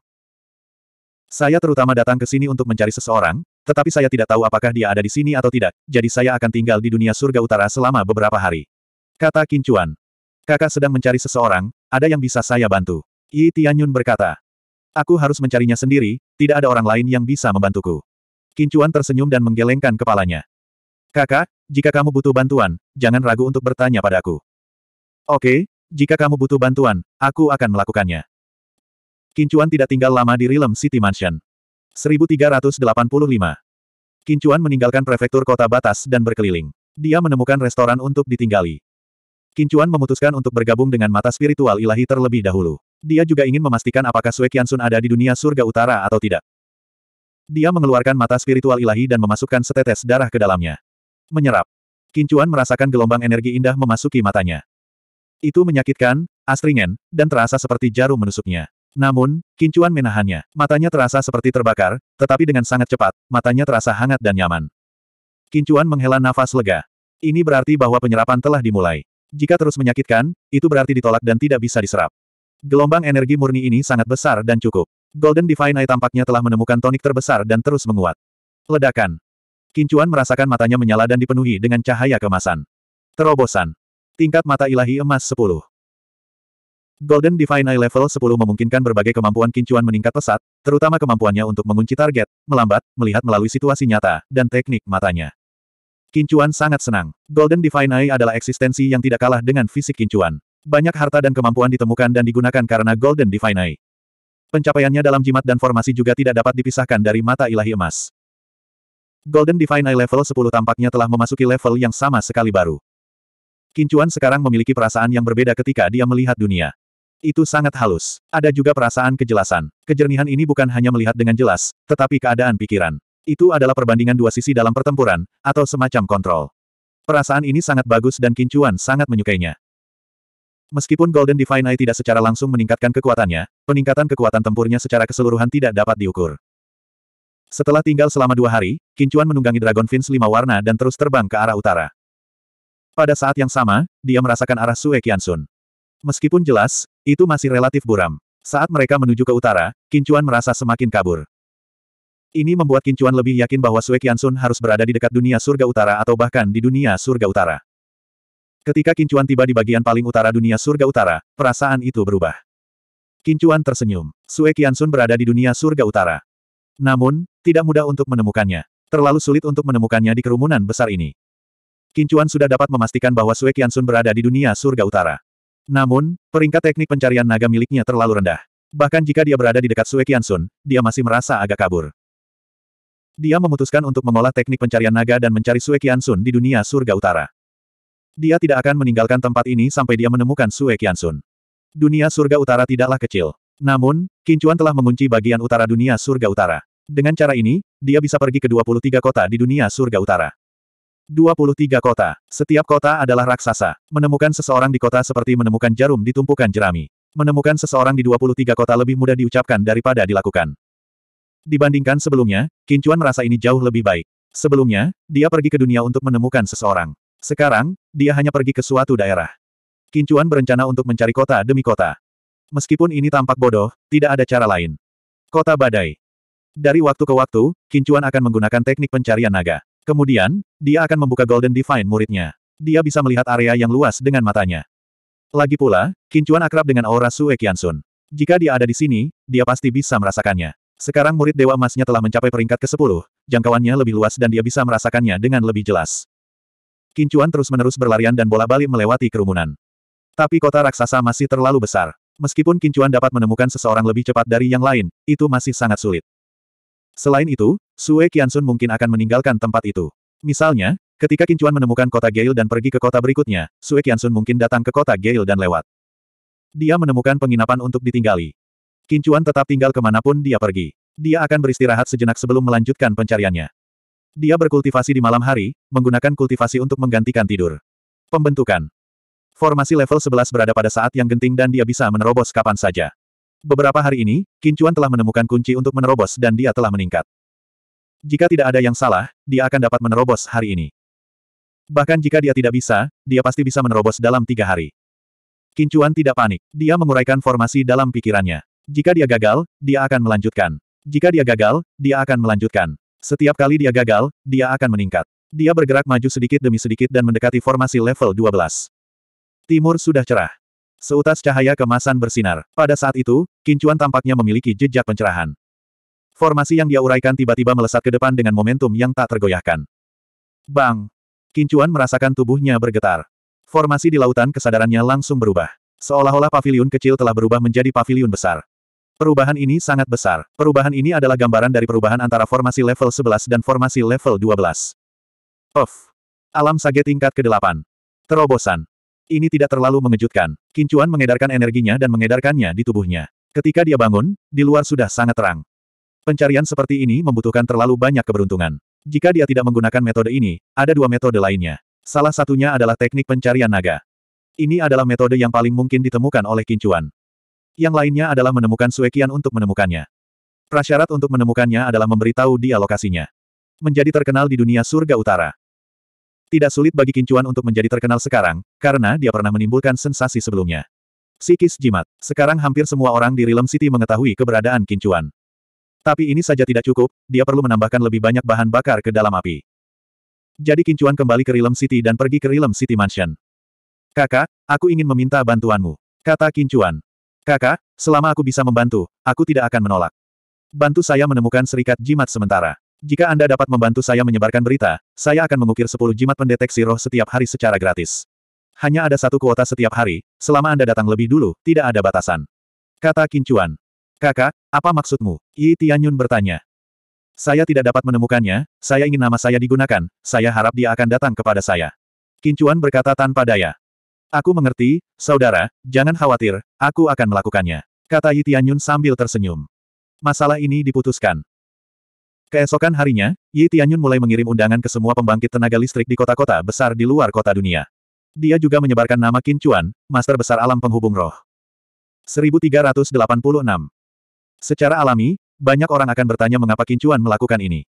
Saya terutama datang ke sini untuk mencari seseorang, tetapi saya tidak tahu apakah dia ada di sini atau tidak, jadi saya akan tinggal di dunia surga utara selama beberapa hari. Kata Kincuan. Kakak sedang mencari seseorang, ada yang bisa saya bantu. Yi Tianyun berkata. Aku harus mencarinya sendiri, tidak ada orang lain yang bisa membantuku. Kincuan tersenyum dan menggelengkan kepalanya. Kakak, jika kamu butuh bantuan, jangan ragu untuk bertanya padaku. Oke, jika kamu butuh bantuan, aku akan melakukannya. Kincuan tidak tinggal lama di Realm City Mansion. 1385 Kincuan meninggalkan prefektur kota batas dan berkeliling. Dia menemukan restoran untuk ditinggali. Kincuan memutuskan untuk bergabung dengan mata spiritual ilahi terlebih dahulu. Dia juga ingin memastikan apakah Sue Kiansun ada di dunia surga utara atau tidak. Dia mengeluarkan mata spiritual ilahi dan memasukkan setetes darah ke dalamnya. Menyerap. Kincuan merasakan gelombang energi indah memasuki matanya. Itu menyakitkan, astringen, dan terasa seperti jarum menusuknya. Namun, Kincuan menahannya. Matanya terasa seperti terbakar, tetapi dengan sangat cepat, matanya terasa hangat dan nyaman. Kincuan menghela nafas lega. Ini berarti bahwa penyerapan telah dimulai. Jika terus menyakitkan, itu berarti ditolak dan tidak bisa diserap. Gelombang energi murni ini sangat besar dan cukup. Golden Divine Eye tampaknya telah menemukan tonik terbesar dan terus menguat. Ledakan. Kincuan merasakan matanya menyala dan dipenuhi dengan cahaya kemasan. Terobosan. Tingkat mata ilahi emas 10. Golden Divine Eye level 10 memungkinkan berbagai kemampuan Kincuan meningkat pesat, terutama kemampuannya untuk mengunci target, melambat, melihat melalui situasi nyata, dan teknik matanya. Kincuan sangat senang. Golden Divine Eye adalah eksistensi yang tidak kalah dengan fisik Kincuan. Banyak harta dan kemampuan ditemukan dan digunakan karena Golden Divine Eye. Pencapaiannya dalam jimat dan formasi juga tidak dapat dipisahkan dari mata ilahi emas. Golden Divine Eye level 10 tampaknya telah memasuki level yang sama sekali baru. Kincuan sekarang memiliki perasaan yang berbeda ketika dia melihat dunia. Itu sangat halus. Ada juga perasaan kejelasan. Kejernihan ini bukan hanya melihat dengan jelas, tetapi keadaan pikiran. Itu adalah perbandingan dua sisi dalam pertempuran, atau semacam kontrol. Perasaan ini sangat bagus dan Kincuan sangat menyukainya. Meskipun Golden Divine Eye tidak secara langsung meningkatkan kekuatannya, peningkatan kekuatan tempurnya secara keseluruhan tidak dapat diukur. Setelah tinggal selama dua hari, Kincuan menunggangi Dragon Fins lima warna dan terus terbang ke arah utara. Pada saat yang sama, dia merasakan arah Sue Sun. Meskipun jelas, itu masih relatif buram. Saat mereka menuju ke utara, Kincuan merasa semakin kabur. Ini membuat Kincuan lebih yakin bahwa Sue Sun harus berada di dekat dunia surga utara atau bahkan di dunia surga utara. Ketika Kincuan tiba di bagian paling utara dunia surga utara, perasaan itu berubah. Kincuan tersenyum. Sue Sun berada di dunia surga utara. Namun, tidak mudah untuk menemukannya. Terlalu sulit untuk menemukannya di kerumunan besar ini. Kincuan sudah dapat memastikan bahwa Sue Sun berada di dunia surga utara. Namun, peringkat teknik pencarian naga miliknya terlalu rendah. Bahkan jika dia berada di dekat Sue Sun, dia masih merasa agak kabur. Dia memutuskan untuk mengolah teknik pencarian naga dan mencari Sue Sun di dunia surga utara. Dia tidak akan meninggalkan tempat ini sampai dia menemukan Sue Kiansun. Dunia surga utara tidaklah kecil. Namun, Kincuan telah mengunci bagian utara dunia surga utara. Dengan cara ini, dia bisa pergi ke 23 kota di dunia surga utara. 23 kota. Setiap kota adalah raksasa. Menemukan seseorang di kota seperti menemukan jarum di tumpukan jerami. Menemukan seseorang di 23 kota lebih mudah diucapkan daripada dilakukan. Dibandingkan sebelumnya, Kincuan merasa ini jauh lebih baik. Sebelumnya, dia pergi ke dunia untuk menemukan seseorang. Sekarang, dia hanya pergi ke suatu daerah. Kincuan berencana untuk mencari kota demi kota. Meskipun ini tampak bodoh, tidak ada cara lain. Kota Badai. Dari waktu ke waktu, Kincuan akan menggunakan teknik pencarian naga. Kemudian, dia akan membuka Golden Divine muridnya. Dia bisa melihat area yang luas dengan matanya. Lagi pula, Kincuan akrab dengan aura Sue Sun. Jika dia ada di sini, dia pasti bisa merasakannya. Sekarang murid Dewa Emasnya telah mencapai peringkat ke-10, jangkauannya lebih luas dan dia bisa merasakannya dengan lebih jelas. Kincuan terus-menerus berlarian dan bola-balik melewati kerumunan. Tapi kota raksasa masih terlalu besar. Meskipun Kincuan dapat menemukan seseorang lebih cepat dari yang lain, itu masih sangat sulit. Selain itu, Sue Sun mungkin akan meninggalkan tempat itu. Misalnya, ketika Kincuan menemukan kota Geil dan pergi ke kota berikutnya, Sue Sun mungkin datang ke kota Geil dan lewat. Dia menemukan penginapan untuk ditinggali. Kincuan tetap tinggal kemanapun dia pergi. Dia akan beristirahat sejenak sebelum melanjutkan pencariannya. Dia berkultivasi di malam hari, menggunakan kultivasi untuk menggantikan tidur. Pembentukan. Formasi level 11 berada pada saat yang genting dan dia bisa menerobos kapan saja. Beberapa hari ini, Kincuan telah menemukan kunci untuk menerobos dan dia telah meningkat. Jika tidak ada yang salah, dia akan dapat menerobos hari ini. Bahkan jika dia tidak bisa, dia pasti bisa menerobos dalam tiga hari. Kincuan tidak panik. Dia menguraikan formasi dalam pikirannya. Jika dia gagal, dia akan melanjutkan. Jika dia gagal, dia akan melanjutkan. Setiap kali dia gagal, dia akan meningkat. Dia bergerak maju sedikit demi sedikit dan mendekati formasi level 12. Timur sudah cerah. Seutas cahaya kemasan bersinar. Pada saat itu, Kincuan tampaknya memiliki jejak pencerahan. Formasi yang dia uraikan tiba-tiba melesat ke depan dengan momentum yang tak tergoyahkan. Bang! Kincuan merasakan tubuhnya bergetar. Formasi di lautan kesadarannya langsung berubah. Seolah-olah pavilion kecil telah berubah menjadi pavilion besar. Perubahan ini sangat besar. Perubahan ini adalah gambaran dari perubahan antara formasi level 11 dan formasi level 12. Of. Alam sage tingkat ke-8. Terobosan. Ini tidak terlalu mengejutkan. Kincuan mengedarkan energinya dan mengedarkannya di tubuhnya. Ketika dia bangun, di luar sudah sangat terang. Pencarian seperti ini membutuhkan terlalu banyak keberuntungan. Jika dia tidak menggunakan metode ini, ada dua metode lainnya. Salah satunya adalah teknik pencarian naga. Ini adalah metode yang paling mungkin ditemukan oleh Kincuan. Yang lainnya adalah menemukan Suekian untuk menemukannya. Prasyarat untuk menemukannya adalah memberitahu dia lokasinya. Menjadi terkenal di dunia surga utara. Tidak sulit bagi Kincuan untuk menjadi terkenal sekarang, karena dia pernah menimbulkan sensasi sebelumnya. Sikis jimat. Sekarang hampir semua orang di Realm City mengetahui keberadaan Kincuan. Tapi ini saja tidak cukup, dia perlu menambahkan lebih banyak bahan bakar ke dalam api. Jadi Kincuan kembali ke Realm City dan pergi ke Realm City Mansion. Kakak, aku ingin meminta bantuanmu. Kata Kincuan. Kakak, selama aku bisa membantu, aku tidak akan menolak. Bantu saya menemukan serikat jimat sementara. Jika Anda dapat membantu saya menyebarkan berita, saya akan mengukir 10 jimat pendeteksi roh setiap hari secara gratis. Hanya ada satu kuota setiap hari, selama Anda datang lebih dulu, tidak ada batasan. Kata Kincuan. Kakak, apa maksudmu? Yi Tianyun bertanya. Saya tidak dapat menemukannya, saya ingin nama saya digunakan, saya harap dia akan datang kepada saya. Kincuan berkata tanpa daya. Aku mengerti, saudara, jangan khawatir, aku akan melakukannya. Kata Yi Tianyun sambil tersenyum. Masalah ini diputuskan. Keesokan harinya, Yi Tianyun mulai mengirim undangan ke semua pembangkit tenaga listrik di kota-kota besar di luar kota dunia. Dia juga menyebarkan nama Qin Chuan, Master Besar Alam Penghubung Roh. 1386 Secara alami, banyak orang akan bertanya mengapa Qin Chuan melakukan ini.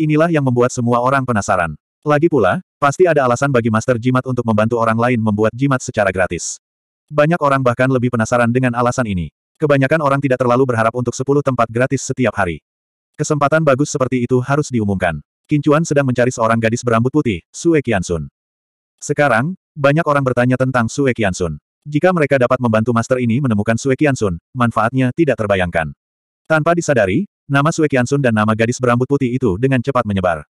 Inilah yang membuat semua orang penasaran. Lagi pula, pasti ada alasan bagi Master Jimat untuk membantu orang lain membuat jimat secara gratis. Banyak orang bahkan lebih penasaran dengan alasan ini. Kebanyakan orang tidak terlalu berharap untuk 10 tempat gratis setiap hari. Kesempatan bagus seperti itu harus diumumkan. Kincuan sedang mencari seorang gadis berambut putih, Sue Kiansun. Sekarang, banyak orang bertanya tentang Sue Kiansun. Jika mereka dapat membantu Master ini menemukan Sue Kiansun, manfaatnya tidak terbayangkan. Tanpa disadari, nama Sue Kiansun dan nama gadis berambut putih itu dengan cepat menyebar.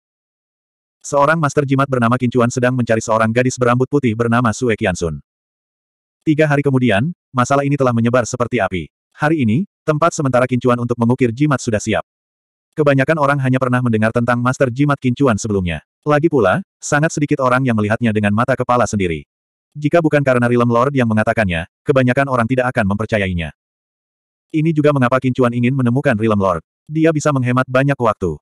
Seorang master jimat bernama Kincuan sedang mencari seorang gadis berambut putih bernama Sue Kiansun. Tiga hari kemudian, masalah ini telah menyebar seperti api. Hari ini, tempat sementara Kincuan untuk mengukir jimat sudah siap. Kebanyakan orang hanya pernah mendengar tentang master jimat Kincuan sebelumnya. Lagi pula, sangat sedikit orang yang melihatnya dengan mata kepala sendiri. Jika bukan karena Realm Lord yang mengatakannya, kebanyakan orang tidak akan mempercayainya. Ini juga mengapa Kincuan ingin menemukan Realm Lord. Dia bisa menghemat banyak waktu.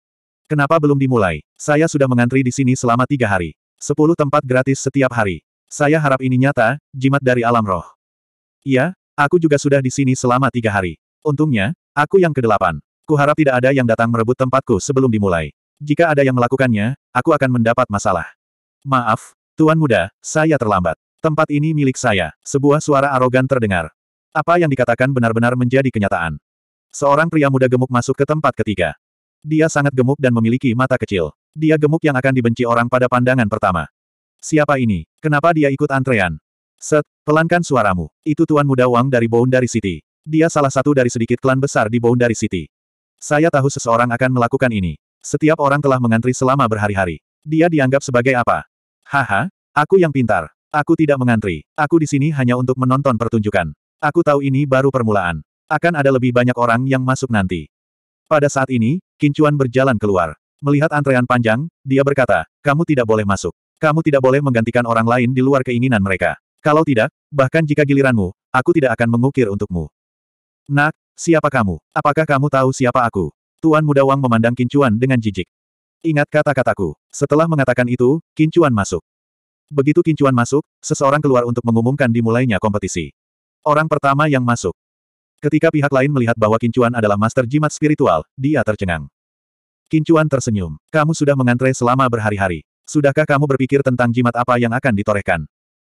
Kenapa belum dimulai? Saya sudah mengantri di sini selama tiga hari. Sepuluh tempat gratis setiap hari. Saya harap ini nyata, jimat dari alam roh. Iya, aku juga sudah di sini selama tiga hari. Untungnya, aku yang kedelapan. Kuharap tidak ada yang datang merebut tempatku sebelum dimulai. Jika ada yang melakukannya, aku akan mendapat masalah. Maaf, Tuan Muda, saya terlambat. Tempat ini milik saya. Sebuah suara arogan terdengar. Apa yang dikatakan benar-benar menjadi kenyataan. Seorang pria muda gemuk masuk ke tempat ketiga. Dia sangat gemuk dan memiliki mata kecil. Dia gemuk yang akan dibenci orang pada pandangan pertama. Siapa ini? Kenapa dia ikut antrean? Set, pelankan suaramu. Itu Tuan Muda Wang dari Boundary City. Dia salah satu dari sedikit klan besar di Boundary City. Saya tahu seseorang akan melakukan ini. Setiap orang telah mengantri selama berhari-hari. Dia dianggap sebagai apa? Haha, aku yang pintar. Aku tidak mengantri. Aku di sini hanya untuk menonton pertunjukan. Aku tahu ini baru permulaan. Akan ada lebih banyak orang yang masuk nanti. Pada saat ini, Kincuan berjalan keluar. Melihat antrean panjang, dia berkata, kamu tidak boleh masuk. Kamu tidak boleh menggantikan orang lain di luar keinginan mereka. Kalau tidak, bahkan jika giliranmu, aku tidak akan mengukir untukmu. Nak, siapa kamu? Apakah kamu tahu siapa aku? Tuan Muda Wang memandang Kincuan dengan jijik. Ingat kata-kataku. Setelah mengatakan itu, Kincuan masuk. Begitu Kincuan masuk, seseorang keluar untuk mengumumkan dimulainya kompetisi. Orang pertama yang masuk, Ketika pihak lain melihat bahwa Kincuan adalah master jimat spiritual, dia tercengang. Kincuan tersenyum. Kamu sudah mengantre selama berhari-hari. Sudahkah kamu berpikir tentang jimat apa yang akan ditorehkan?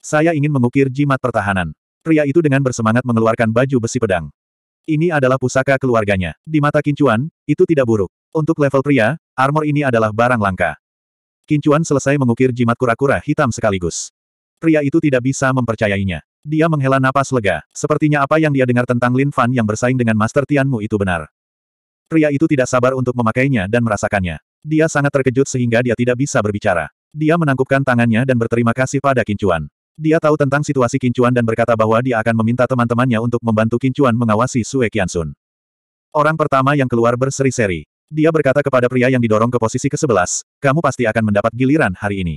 Saya ingin mengukir jimat pertahanan. Pria itu dengan bersemangat mengeluarkan baju besi pedang. Ini adalah pusaka keluarganya. Di mata Kincuan, itu tidak buruk. Untuk level pria, armor ini adalah barang langka. Kincuan selesai mengukir jimat kura-kura hitam sekaligus. Pria itu tidak bisa mempercayainya. Dia menghela napas lega, sepertinya apa yang dia dengar tentang Lin Fan yang bersaing dengan Master Tianmu itu benar. Pria itu tidak sabar untuk memakainya dan merasakannya. Dia sangat terkejut sehingga dia tidak bisa berbicara. Dia menangkupkan tangannya dan berterima kasih pada Kincuan. Dia tahu tentang situasi Kincuan dan berkata bahwa dia akan meminta teman-temannya untuk membantu Kincuan mengawasi Sue Sun. Orang pertama yang keluar berseri-seri. Dia berkata kepada pria yang didorong ke posisi ke-11, kamu pasti akan mendapat giliran hari ini.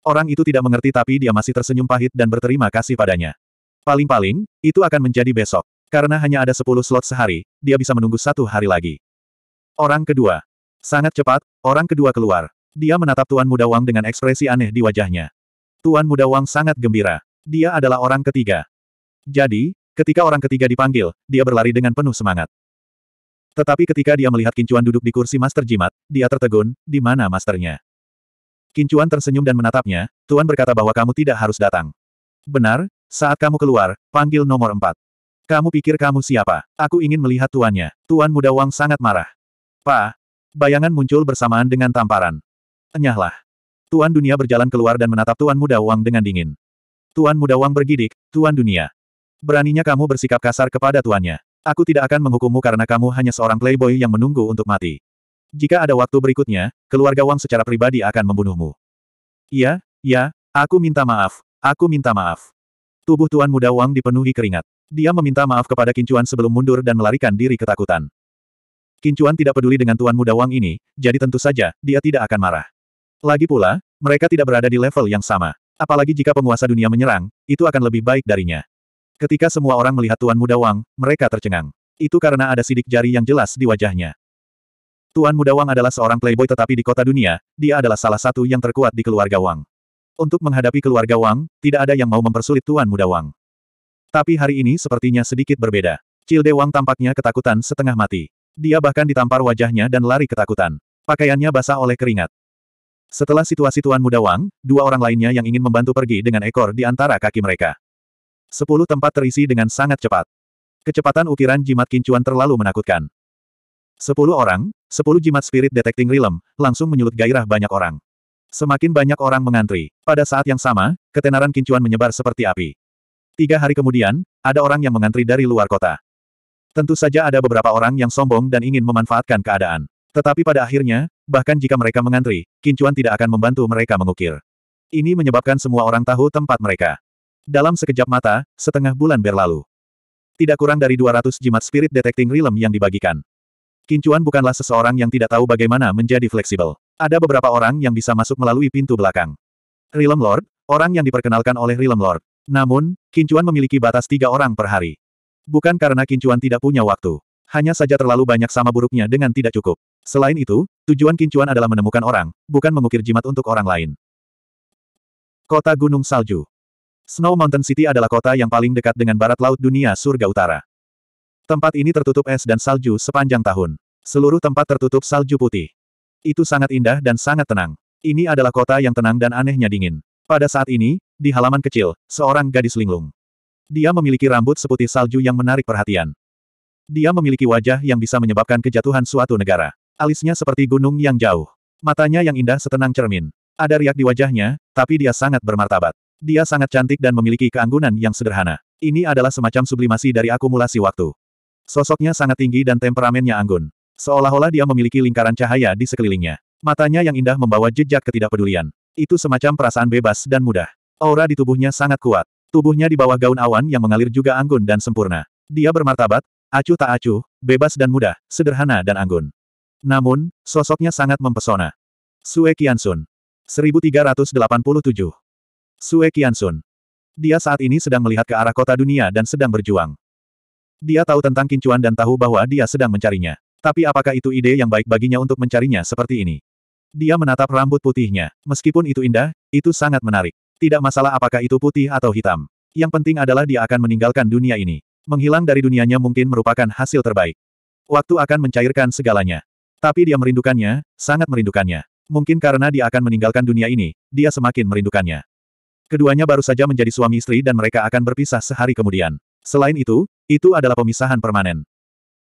Orang itu tidak mengerti tapi dia masih tersenyum pahit dan berterima kasih padanya. Paling-paling, itu akan menjadi besok. Karena hanya ada 10 slot sehari, dia bisa menunggu satu hari lagi. Orang kedua. Sangat cepat, orang kedua keluar. Dia menatap Tuan Muda Wang dengan ekspresi aneh di wajahnya. Tuan Muda Wang sangat gembira. Dia adalah orang ketiga. Jadi, ketika orang ketiga dipanggil, dia berlari dengan penuh semangat. Tetapi ketika dia melihat Kincuan duduk di kursi Master Jimat, dia tertegun, di mana masternya. Kincuan tersenyum dan menatapnya, Tuan berkata bahwa kamu tidak harus datang. Benar, saat kamu keluar, panggil nomor empat. Kamu pikir kamu siapa? Aku ingin melihat tuannya. Tuan muda Wang sangat marah. Pa, bayangan muncul bersamaan dengan tamparan. Enyahlah. Tuan dunia berjalan keluar dan menatap Tuan muda Wang dengan dingin. Tuan muda Wang bergidik, Tuan dunia. Beraninya kamu bersikap kasar kepada tuannya. Aku tidak akan menghukummu karena kamu hanya seorang playboy yang menunggu untuk mati. Jika ada waktu berikutnya, keluarga Wang secara pribadi akan membunuhmu. Iya, ya, aku minta maaf, aku minta maaf. Tubuh Tuan Muda Wang dipenuhi keringat. Dia meminta maaf kepada Kincuan sebelum mundur dan melarikan diri ketakutan. Kincuan tidak peduli dengan Tuan Muda Wang ini, jadi tentu saja, dia tidak akan marah. Lagi pula, mereka tidak berada di level yang sama. Apalagi jika penguasa dunia menyerang, itu akan lebih baik darinya. Ketika semua orang melihat Tuan Muda Wang, mereka tercengang. Itu karena ada sidik jari yang jelas di wajahnya. Tuan Muda Wang adalah seorang playboy tetapi di kota dunia, dia adalah salah satu yang terkuat di keluarga Wang. Untuk menghadapi keluarga Wang, tidak ada yang mau mempersulit Tuan Muda Wang. Tapi hari ini sepertinya sedikit berbeda. Cilde Wang tampaknya ketakutan setengah mati. Dia bahkan ditampar wajahnya dan lari ketakutan. Pakaiannya basah oleh keringat. Setelah situasi Tuan Muda Wang, dua orang lainnya yang ingin membantu pergi dengan ekor di antara kaki mereka. Sepuluh tempat terisi dengan sangat cepat. Kecepatan ukiran jimat kincuan terlalu menakutkan. Sepuluh orang, sepuluh jimat spirit detecting realm, langsung menyulut gairah banyak orang. Semakin banyak orang mengantri. Pada saat yang sama, ketenaran kincuan menyebar seperti api. Tiga hari kemudian, ada orang yang mengantri dari luar kota. Tentu saja ada beberapa orang yang sombong dan ingin memanfaatkan keadaan. Tetapi pada akhirnya, bahkan jika mereka mengantri, kincuan tidak akan membantu mereka mengukir. Ini menyebabkan semua orang tahu tempat mereka. Dalam sekejap mata, setengah bulan berlalu. Tidak kurang dari 200 jimat spirit detecting realm yang dibagikan. Kincuan bukanlah seseorang yang tidak tahu bagaimana menjadi fleksibel. Ada beberapa orang yang bisa masuk melalui pintu belakang. Realm Lord, orang yang diperkenalkan oleh Realm Lord. Namun, Kincuan memiliki batas tiga orang per hari. Bukan karena Kincuan tidak punya waktu. Hanya saja terlalu banyak sama buruknya dengan tidak cukup. Selain itu, tujuan Kincuan adalah menemukan orang, bukan mengukir jimat untuk orang lain. Kota Gunung Salju Snow Mountain City adalah kota yang paling dekat dengan barat laut dunia surga utara. Tempat ini tertutup es dan salju sepanjang tahun. Seluruh tempat tertutup salju putih. Itu sangat indah dan sangat tenang. Ini adalah kota yang tenang dan anehnya dingin. Pada saat ini, di halaman kecil, seorang gadis linglung. Dia memiliki rambut seputih salju yang menarik perhatian. Dia memiliki wajah yang bisa menyebabkan kejatuhan suatu negara. Alisnya seperti gunung yang jauh. Matanya yang indah setenang cermin. Ada riak di wajahnya, tapi dia sangat bermartabat. Dia sangat cantik dan memiliki keanggunan yang sederhana. Ini adalah semacam sublimasi dari akumulasi waktu. Sosoknya sangat tinggi dan temperamennya anggun. Seolah-olah dia memiliki lingkaran cahaya di sekelilingnya. Matanya yang indah membawa jejak ketidakpedulian. Itu semacam perasaan bebas dan mudah. Aura di tubuhnya sangat kuat. Tubuhnya di bawah gaun awan yang mengalir juga anggun dan sempurna. Dia bermartabat, acuh tak acuh, bebas dan mudah, sederhana dan anggun. Namun, sosoknya sangat mempesona. Sue Kiansun. 1387. Sue Kiansun. Dia saat ini sedang melihat ke arah kota dunia dan sedang berjuang. Dia tahu tentang kincuan dan tahu bahwa dia sedang mencarinya. Tapi apakah itu ide yang baik baginya untuk mencarinya seperti ini? Dia menatap rambut putihnya. Meskipun itu indah, itu sangat menarik. Tidak masalah apakah itu putih atau hitam. Yang penting adalah dia akan meninggalkan dunia ini. Menghilang dari dunianya mungkin merupakan hasil terbaik. Waktu akan mencairkan segalanya. Tapi dia merindukannya, sangat merindukannya. Mungkin karena dia akan meninggalkan dunia ini, dia semakin merindukannya. Keduanya baru saja menjadi suami istri dan mereka akan berpisah sehari kemudian. Selain itu, itu adalah pemisahan permanen.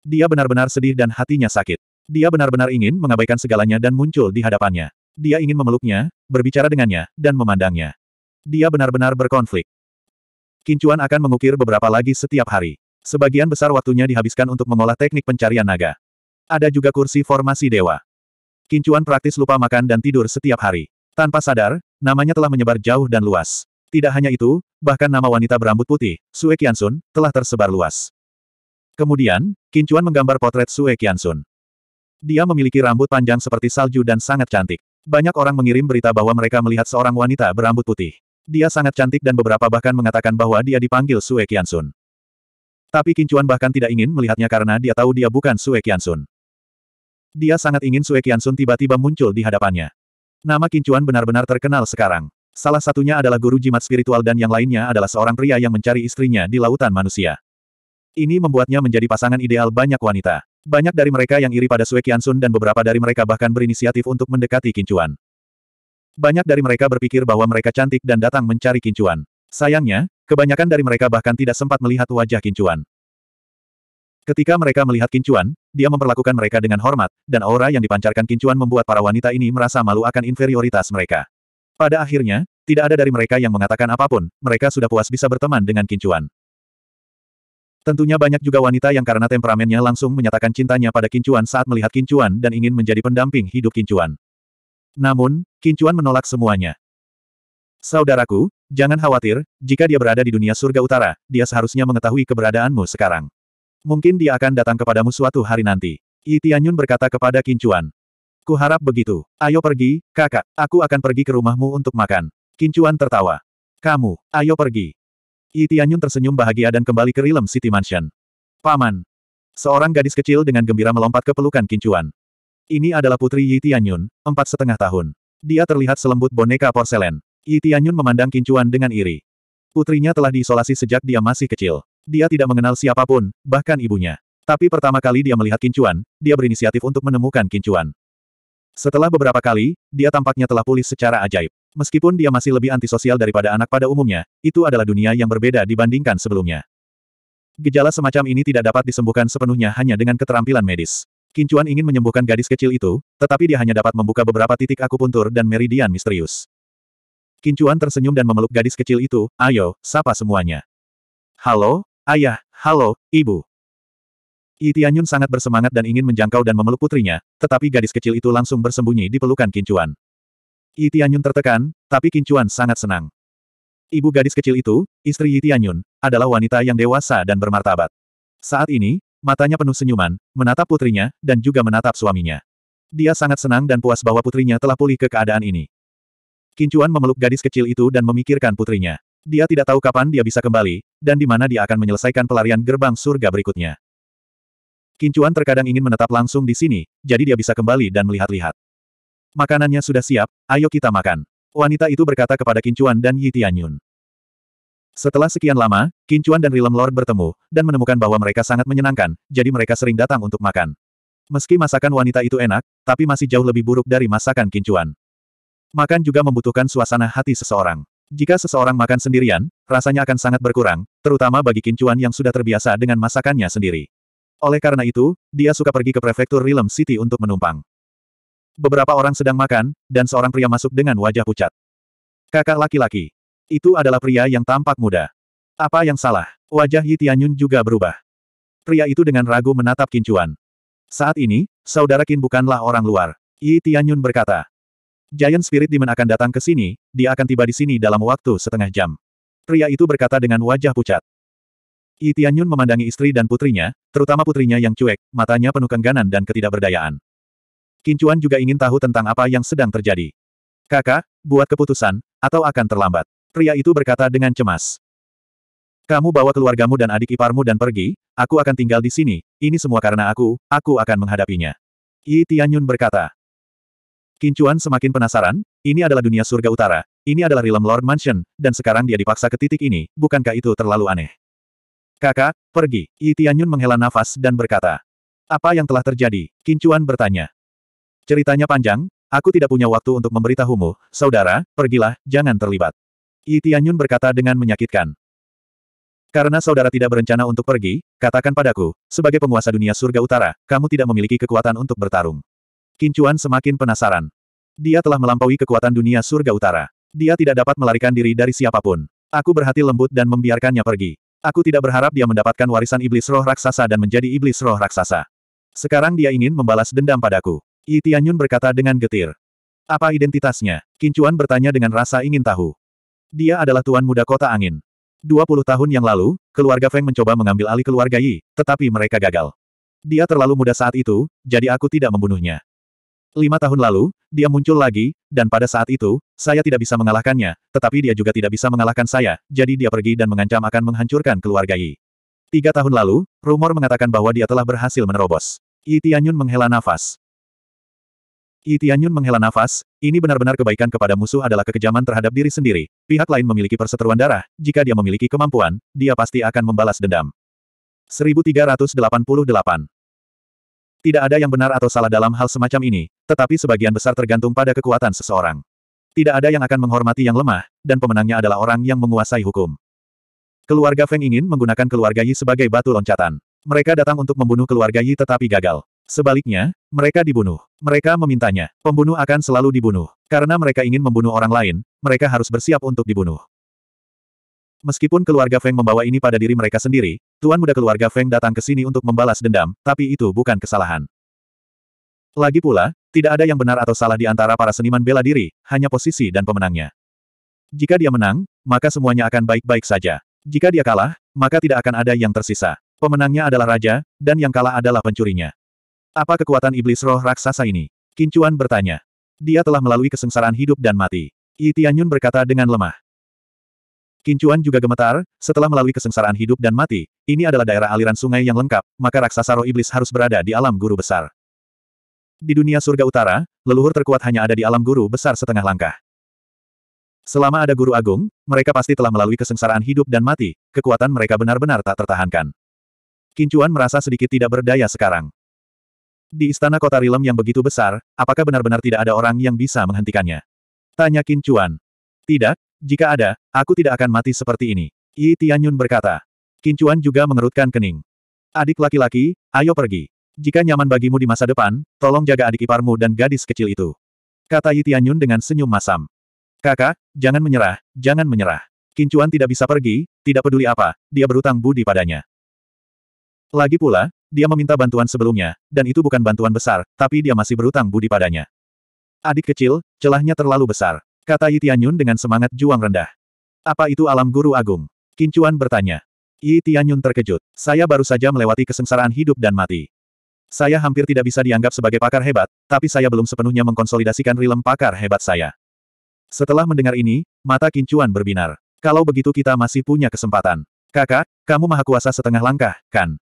Dia benar-benar sedih dan hatinya sakit. Dia benar-benar ingin mengabaikan segalanya dan muncul di hadapannya. Dia ingin memeluknya, berbicara dengannya, dan memandangnya. Dia benar-benar berkonflik. Kincuan akan mengukir beberapa lagi setiap hari. Sebagian besar waktunya dihabiskan untuk mengolah teknik pencarian naga. Ada juga kursi formasi dewa. Kincuan praktis lupa makan dan tidur setiap hari. Tanpa sadar, namanya telah menyebar jauh dan luas. Tidak hanya itu, bahkan nama wanita berambut putih, Sue Sun, telah tersebar luas. Kemudian, Kincuan menggambar potret Sue Sun. Dia memiliki rambut panjang seperti salju dan sangat cantik. Banyak orang mengirim berita bahwa mereka melihat seorang wanita berambut putih. Dia sangat cantik dan beberapa bahkan mengatakan bahwa dia dipanggil Sue Sun. Tapi Kincuan bahkan tidak ingin melihatnya karena dia tahu dia bukan Sue Sun. Dia sangat ingin Sue Sun tiba-tiba muncul di hadapannya. Nama Kincuan benar-benar terkenal sekarang. Salah satunya adalah guru jimat spiritual dan yang lainnya adalah seorang pria yang mencari istrinya di lautan manusia. Ini membuatnya menjadi pasangan ideal banyak wanita. Banyak dari mereka yang iri pada Sue Kiansun dan beberapa dari mereka bahkan berinisiatif untuk mendekati Kincuan. Banyak dari mereka berpikir bahwa mereka cantik dan datang mencari Kincuan. Sayangnya, kebanyakan dari mereka bahkan tidak sempat melihat wajah Kincuan. Ketika mereka melihat Kincuan, dia memperlakukan mereka dengan hormat, dan aura yang dipancarkan Kincuan membuat para wanita ini merasa malu akan inferioritas mereka. Pada akhirnya, tidak ada dari mereka yang mengatakan apapun, mereka sudah puas bisa berteman dengan Kincuan. Tentunya banyak juga wanita yang karena temperamennya langsung menyatakan cintanya pada Kincuan saat melihat Kincuan dan ingin menjadi pendamping hidup Kincuan. Namun, Kincuan menolak semuanya. Saudaraku, jangan khawatir, jika dia berada di dunia surga utara, dia seharusnya mengetahui keberadaanmu sekarang. Mungkin dia akan datang kepadamu suatu hari nanti. Yi Tianyun berkata kepada Kincuan. Aku harap begitu. Ayo pergi, kakak. Aku akan pergi ke rumahmu untuk makan. Kincuan tertawa. Kamu, ayo pergi. Yi Tianyun tersenyum bahagia dan kembali ke Rilem City Mansion. Paman. Seorang gadis kecil dengan gembira melompat ke pelukan Kincuan. Ini adalah putri Yi Tianyun, empat setengah tahun. Dia terlihat selembut boneka porselen. Yi Tianyun memandang Kincuan dengan iri. Putrinya telah diisolasi sejak dia masih kecil. Dia tidak mengenal siapapun, bahkan ibunya. Tapi pertama kali dia melihat Kincuan, dia berinisiatif untuk menemukan Kincuan. Setelah beberapa kali, dia tampaknya telah pulih secara ajaib. Meskipun dia masih lebih antisosial daripada anak pada umumnya, itu adalah dunia yang berbeda dibandingkan sebelumnya. Gejala semacam ini tidak dapat disembuhkan sepenuhnya hanya dengan keterampilan medis. Kincuan ingin menyembuhkan gadis kecil itu, tetapi dia hanya dapat membuka beberapa titik akupuntur dan meridian misterius. Kincuan tersenyum dan memeluk gadis kecil itu, ayo, sapa semuanya. Halo, ayah, halo, ibu. Yi sangat bersemangat dan ingin menjangkau dan memeluk putrinya, tetapi gadis kecil itu langsung bersembunyi di pelukan Kincuan. Yi tertekan, tapi Kincuan sangat senang. Ibu gadis kecil itu, istri Yi adalah wanita yang dewasa dan bermartabat. Saat ini, matanya penuh senyuman, menatap putrinya, dan juga menatap suaminya. Dia sangat senang dan puas bahwa putrinya telah pulih ke keadaan ini. Kincuan memeluk gadis kecil itu dan memikirkan putrinya. Dia tidak tahu kapan dia bisa kembali, dan di mana dia akan menyelesaikan pelarian gerbang surga berikutnya. Kincuan terkadang ingin menetap langsung di sini, jadi dia bisa kembali dan melihat-lihat. Makanannya sudah siap, ayo kita makan. Wanita itu berkata kepada Kincuan dan Yi Tianyun. Setelah sekian lama, Kincuan dan Rilem Lord bertemu, dan menemukan bahwa mereka sangat menyenangkan, jadi mereka sering datang untuk makan. Meski masakan wanita itu enak, tapi masih jauh lebih buruk dari masakan Kincuan. Makan juga membutuhkan suasana hati seseorang. Jika seseorang makan sendirian, rasanya akan sangat berkurang, terutama bagi Kincuan yang sudah terbiasa dengan masakannya sendiri. Oleh karena itu, dia suka pergi ke prefektur Realm City untuk menumpang. Beberapa orang sedang makan, dan seorang pria masuk dengan wajah pucat. Kakak laki-laki. Itu adalah pria yang tampak muda. Apa yang salah? Wajah Yi Tianyun juga berubah. Pria itu dengan ragu menatap Kincuan. Saat ini, saudara Kin bukanlah orang luar. Yi Tianyun berkata. Giant Spirit Demon akan datang ke sini, dia akan tiba di sini dalam waktu setengah jam. Pria itu berkata dengan wajah pucat. Yi Tianyun memandangi istri dan putrinya, terutama putrinya yang cuek, matanya penuh kengganan dan ketidakberdayaan. Kincuan juga ingin tahu tentang apa yang sedang terjadi. Kakak, buat keputusan, atau akan terlambat. Pria itu berkata dengan cemas. Kamu bawa keluargamu dan adik iparmu dan pergi, aku akan tinggal di sini, ini semua karena aku, aku akan menghadapinya. Yi Tianyun berkata. Kincuan semakin penasaran, ini adalah dunia surga utara, ini adalah Realm Lord Mansion, dan sekarang dia dipaksa ke titik ini, bukankah itu terlalu aneh? Kakak, pergi. Yi Tianyun menghela nafas dan berkata. Apa yang telah terjadi? Kincuan bertanya. Ceritanya panjang, aku tidak punya waktu untuk memberitahumu. Saudara, pergilah, jangan terlibat. Yi Tianyun berkata dengan menyakitkan. Karena saudara tidak berencana untuk pergi, katakan padaku, sebagai penguasa dunia surga utara, kamu tidak memiliki kekuatan untuk bertarung. Kincuan semakin penasaran. Dia telah melampaui kekuatan dunia surga utara. Dia tidak dapat melarikan diri dari siapapun. Aku berhati lembut dan membiarkannya pergi. Aku tidak berharap dia mendapatkan warisan iblis roh raksasa dan menjadi iblis roh raksasa. Sekarang dia ingin membalas dendam padaku. Yi Tianyun berkata dengan getir. Apa identitasnya? Kincuan bertanya dengan rasa ingin tahu. Dia adalah tuan muda kota angin. 20 tahun yang lalu, keluarga Feng mencoba mengambil alih keluarga Yi, tetapi mereka gagal. Dia terlalu muda saat itu, jadi aku tidak membunuhnya. Lima tahun lalu, dia muncul lagi, dan pada saat itu, saya tidak bisa mengalahkannya, tetapi dia juga tidak bisa mengalahkan saya, jadi dia pergi dan mengancam akan menghancurkan keluarga Yi. Tiga tahun lalu, rumor mengatakan bahwa dia telah berhasil menerobos. Yi Tianyun menghela nafas. Yi Tianyun menghela nafas, ini benar-benar kebaikan kepada musuh adalah kekejaman terhadap diri sendiri. Pihak lain memiliki perseteruan darah, jika dia memiliki kemampuan, dia pasti akan membalas dendam. 1388 tidak ada yang benar atau salah dalam hal semacam ini, tetapi sebagian besar tergantung pada kekuatan seseorang. Tidak ada yang akan menghormati yang lemah, dan pemenangnya adalah orang yang menguasai hukum. Keluarga Feng ingin menggunakan keluarga Yi sebagai batu loncatan. Mereka datang untuk membunuh keluarga Yi tetapi gagal. Sebaliknya, mereka dibunuh. Mereka memintanya, pembunuh akan selalu dibunuh. Karena mereka ingin membunuh orang lain, mereka harus bersiap untuk dibunuh. Meskipun keluarga Feng membawa ini pada diri mereka sendiri, Tuan muda keluarga Feng datang ke sini untuk membalas dendam, tapi itu bukan kesalahan. Lagi pula, tidak ada yang benar atau salah di antara para seniman bela diri, hanya posisi dan pemenangnya. Jika dia menang, maka semuanya akan baik-baik saja. Jika dia kalah, maka tidak akan ada yang tersisa. Pemenangnya adalah raja, dan yang kalah adalah pencurinya. Apa kekuatan iblis roh raksasa ini? Kincuan bertanya. Dia telah melalui kesengsaraan hidup dan mati. Yi Tianyun berkata dengan lemah. Kincuan juga gemetar, setelah melalui kesengsaraan hidup dan mati, ini adalah daerah aliran sungai yang lengkap, maka raksasa roh iblis harus berada di alam guru besar. Di dunia surga utara, leluhur terkuat hanya ada di alam guru besar setengah langkah. Selama ada guru agung, mereka pasti telah melalui kesengsaraan hidup dan mati, kekuatan mereka benar-benar tak tertahankan. Kincuan merasa sedikit tidak berdaya sekarang. Di istana kota Rilem yang begitu besar, apakah benar-benar tidak ada orang yang bisa menghentikannya? Tanya Kincuan. Tidak, jika ada, aku tidak akan mati seperti ini. Yi Tianyun berkata. Kincuan juga mengerutkan kening. Adik laki-laki, ayo pergi. Jika nyaman bagimu di masa depan, tolong jaga adik iparmu dan gadis kecil itu. Kata Yi Tianyun dengan senyum masam. Kakak, jangan menyerah, jangan menyerah. Kincuan tidak bisa pergi, tidak peduli apa, dia berutang budi padanya. Lagi pula, dia meminta bantuan sebelumnya, dan itu bukan bantuan besar, tapi dia masih berutang budi padanya. Adik kecil, celahnya terlalu besar. Kata Yi Tianyun dengan semangat juang rendah. Apa itu alam guru agung? Kincuan bertanya. Yi Tianyun terkejut. Saya baru saja melewati kesengsaraan hidup dan mati. Saya hampir tidak bisa dianggap sebagai pakar hebat, tapi saya belum sepenuhnya mengkonsolidasikan rilem pakar hebat saya. Setelah mendengar ini, mata Kincuan berbinar. Kalau begitu kita masih punya kesempatan. Kakak, kamu maha kuasa setengah langkah, kan?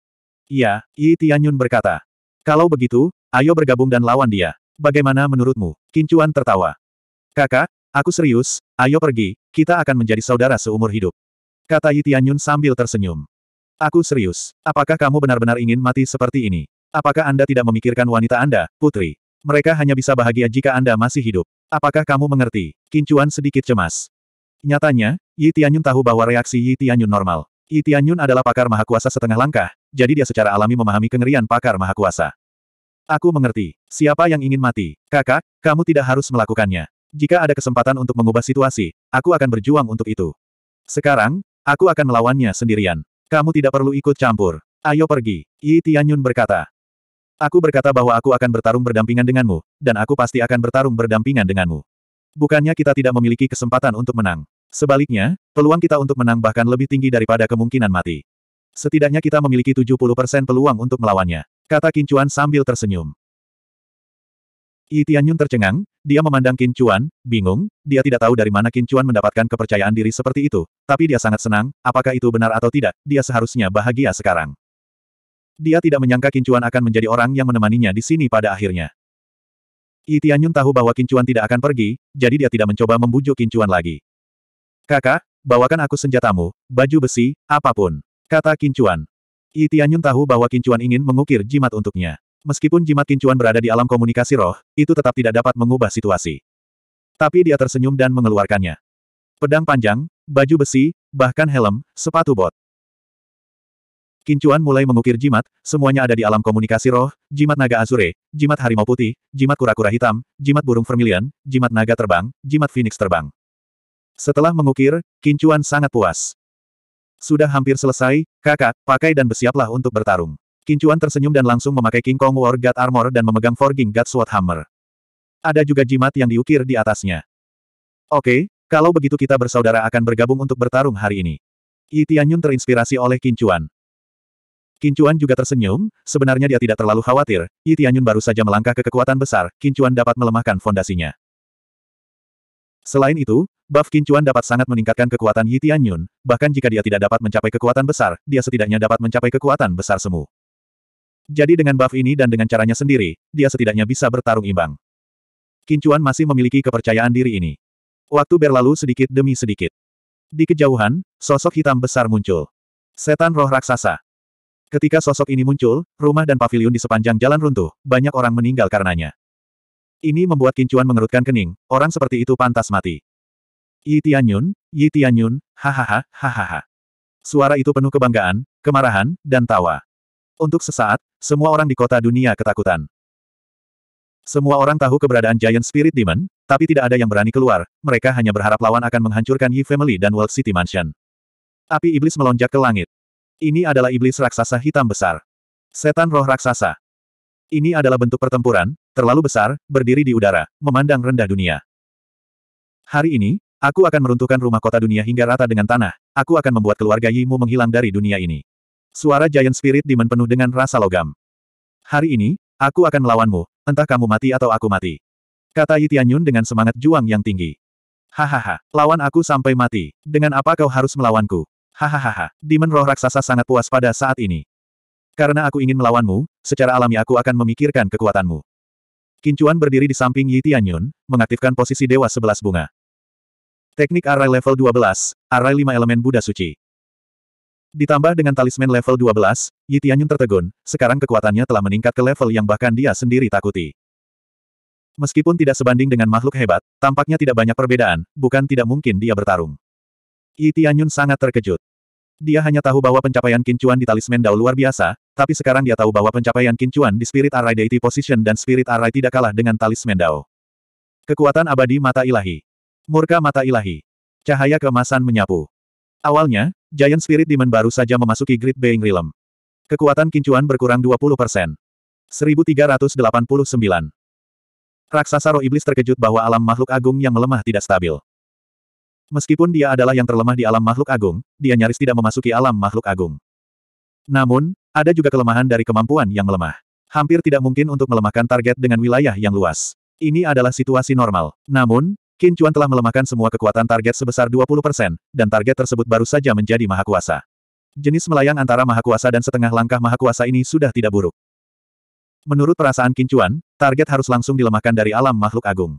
Iya, Yi Tianyun berkata. Kalau begitu, ayo bergabung dan lawan dia. Bagaimana menurutmu? Kincuan tertawa. Kakak, Aku serius, ayo pergi, kita akan menjadi saudara seumur hidup. Kata Yi Tianyun sambil tersenyum. Aku serius. Apakah kamu benar-benar ingin mati seperti ini? Apakah Anda tidak memikirkan wanita Anda, putri? Mereka hanya bisa bahagia jika Anda masih hidup. Apakah kamu mengerti? Kincuan sedikit cemas. Nyatanya, Yi Tianyun tahu bahwa reaksi Yi Tianyun normal. Yi Tianyun adalah pakar mahakuasa setengah langkah, jadi dia secara alami memahami kengerian pakar mahakuasa. Aku mengerti. Siapa yang ingin mati? Kakak, kamu tidak harus melakukannya. Jika ada kesempatan untuk mengubah situasi, aku akan berjuang untuk itu. Sekarang, aku akan melawannya sendirian. Kamu tidak perlu ikut campur. Ayo pergi, Yi Tianyun berkata. Aku berkata bahwa aku akan bertarung berdampingan denganmu, dan aku pasti akan bertarung berdampingan denganmu. Bukannya kita tidak memiliki kesempatan untuk menang. Sebaliknya, peluang kita untuk menang bahkan lebih tinggi daripada kemungkinan mati. Setidaknya kita memiliki 70% peluang untuk melawannya, kata Kincuan sambil tersenyum. Yi Tianyun tercengang, dia memandang Qin Chuan, bingung, dia tidak tahu dari mana Qin Chuan mendapatkan kepercayaan diri seperti itu, tapi dia sangat senang, apakah itu benar atau tidak, dia seharusnya bahagia sekarang. Dia tidak menyangka Qin Chuan akan menjadi orang yang menemaninya di sini pada akhirnya. Yi Tianyun tahu bahwa Qin Chuan tidak akan pergi, jadi dia tidak mencoba membujuk Qin Chuan lagi. Kakak, bawakan aku senjatamu, baju besi, apapun, kata Qin Chuan. Yi Tianyun tahu bahwa Qin Chuan ingin mengukir jimat untuknya. Meskipun jimat kincuan berada di alam komunikasi roh, itu tetap tidak dapat mengubah situasi. Tapi dia tersenyum dan mengeluarkannya. Pedang panjang, baju besi, bahkan helm, sepatu bot. Kincuan mulai mengukir jimat, semuanya ada di alam komunikasi roh, jimat naga azure, jimat harimau putih, jimat kura-kura hitam, jimat burung vermilion, jimat naga terbang, jimat phoenix terbang. Setelah mengukir, Kincuan sangat puas. Sudah hampir selesai, kakak, pakai dan bersiaplah untuk bertarung. Kincuan tersenyum dan langsung memakai King Kong War God Armor dan memegang Forging God Sword Hammer. Ada juga jimat yang diukir di atasnya. Oke, kalau begitu kita bersaudara akan bergabung untuk bertarung hari ini. Yi Tianyun terinspirasi oleh Kincuan. Kincuan juga tersenyum, sebenarnya dia tidak terlalu khawatir, Yi Tianyun baru saja melangkah ke kekuatan besar, Kincuan dapat melemahkan fondasinya. Selain itu, buff Kincuan dapat sangat meningkatkan kekuatan Yi Tianyun, bahkan jika dia tidak dapat mencapai kekuatan besar, dia setidaknya dapat mencapai kekuatan besar semu. Jadi dengan buff ini dan dengan caranya sendiri, dia setidaknya bisa bertarung imbang. Kincuan masih memiliki kepercayaan diri ini. Waktu berlalu sedikit demi sedikit. Di kejauhan, sosok hitam besar muncul. Setan roh raksasa. Ketika sosok ini muncul, rumah dan pavilion di sepanjang jalan runtuh, banyak orang meninggal karenanya. Ini membuat Kincuan mengerutkan kening, orang seperti itu pantas mati. Yi Tianyun, Yi Tianyun, hahaha, hahaha. Suara itu penuh kebanggaan, kemarahan, dan tawa. Untuk sesaat, semua orang di kota dunia ketakutan. Semua orang tahu keberadaan Giant Spirit Demon, tapi tidak ada yang berani keluar, mereka hanya berharap lawan akan menghancurkan Yi Family dan World City Mansion. Api iblis melonjak ke langit. Ini adalah iblis raksasa hitam besar. Setan roh raksasa. Ini adalah bentuk pertempuran, terlalu besar, berdiri di udara, memandang rendah dunia. Hari ini, aku akan meruntuhkan rumah kota dunia hingga rata dengan tanah, aku akan membuat keluarga Yimu menghilang dari dunia ini. Suara Giant Spirit Demon penuh dengan rasa logam. Hari ini, aku akan melawanmu, entah kamu mati atau aku mati. Kata Yi Tianyun dengan semangat juang yang tinggi. Hahaha, lawan aku sampai mati. Dengan apa kau harus melawanku? Hahaha, Demon roh raksasa sangat puas pada saat ini. Karena aku ingin melawanmu, secara alami aku akan memikirkan kekuatanmu. Kincuan berdiri di samping Yi Tianyun, mengaktifkan posisi Dewa Sebelas Bunga. Teknik Array level 12, Array 5 elemen Buddha Suci. Ditambah dengan talisman level 12, Tianyun tertegun, sekarang kekuatannya telah meningkat ke level yang bahkan dia sendiri takuti. Meskipun tidak sebanding dengan makhluk hebat, tampaknya tidak banyak perbedaan, bukan tidak mungkin dia bertarung. Yi Tianyun sangat terkejut. Dia hanya tahu bahwa pencapaian kincuan di talisman dao luar biasa, tapi sekarang dia tahu bahwa pencapaian kincuan di Spirit Array Deity Position dan Spirit Array tidak kalah dengan talisman dao. Kekuatan abadi mata ilahi. Murka mata ilahi. Cahaya keemasan menyapu. Awalnya, Giant Spirit Demon baru saja memasuki Great Being Realm. Kekuatan kincuan berkurang 20%. 1389. Raksasa roh iblis terkejut bahwa alam makhluk agung yang melemah tidak stabil. Meskipun dia adalah yang terlemah di alam makhluk agung, dia nyaris tidak memasuki alam makhluk agung. Namun, ada juga kelemahan dari kemampuan yang melemah. Hampir tidak mungkin untuk melemahkan target dengan wilayah yang luas. Ini adalah situasi normal. Namun, Qin Chuan telah melemahkan semua kekuatan target sebesar 20%, dan target tersebut baru saja menjadi mahakuasa. Jenis melayang antara mahakuasa dan setengah langkah mahakuasa ini sudah tidak buruk. Menurut perasaan Qin Chuan, target harus langsung dilemahkan dari alam makhluk agung.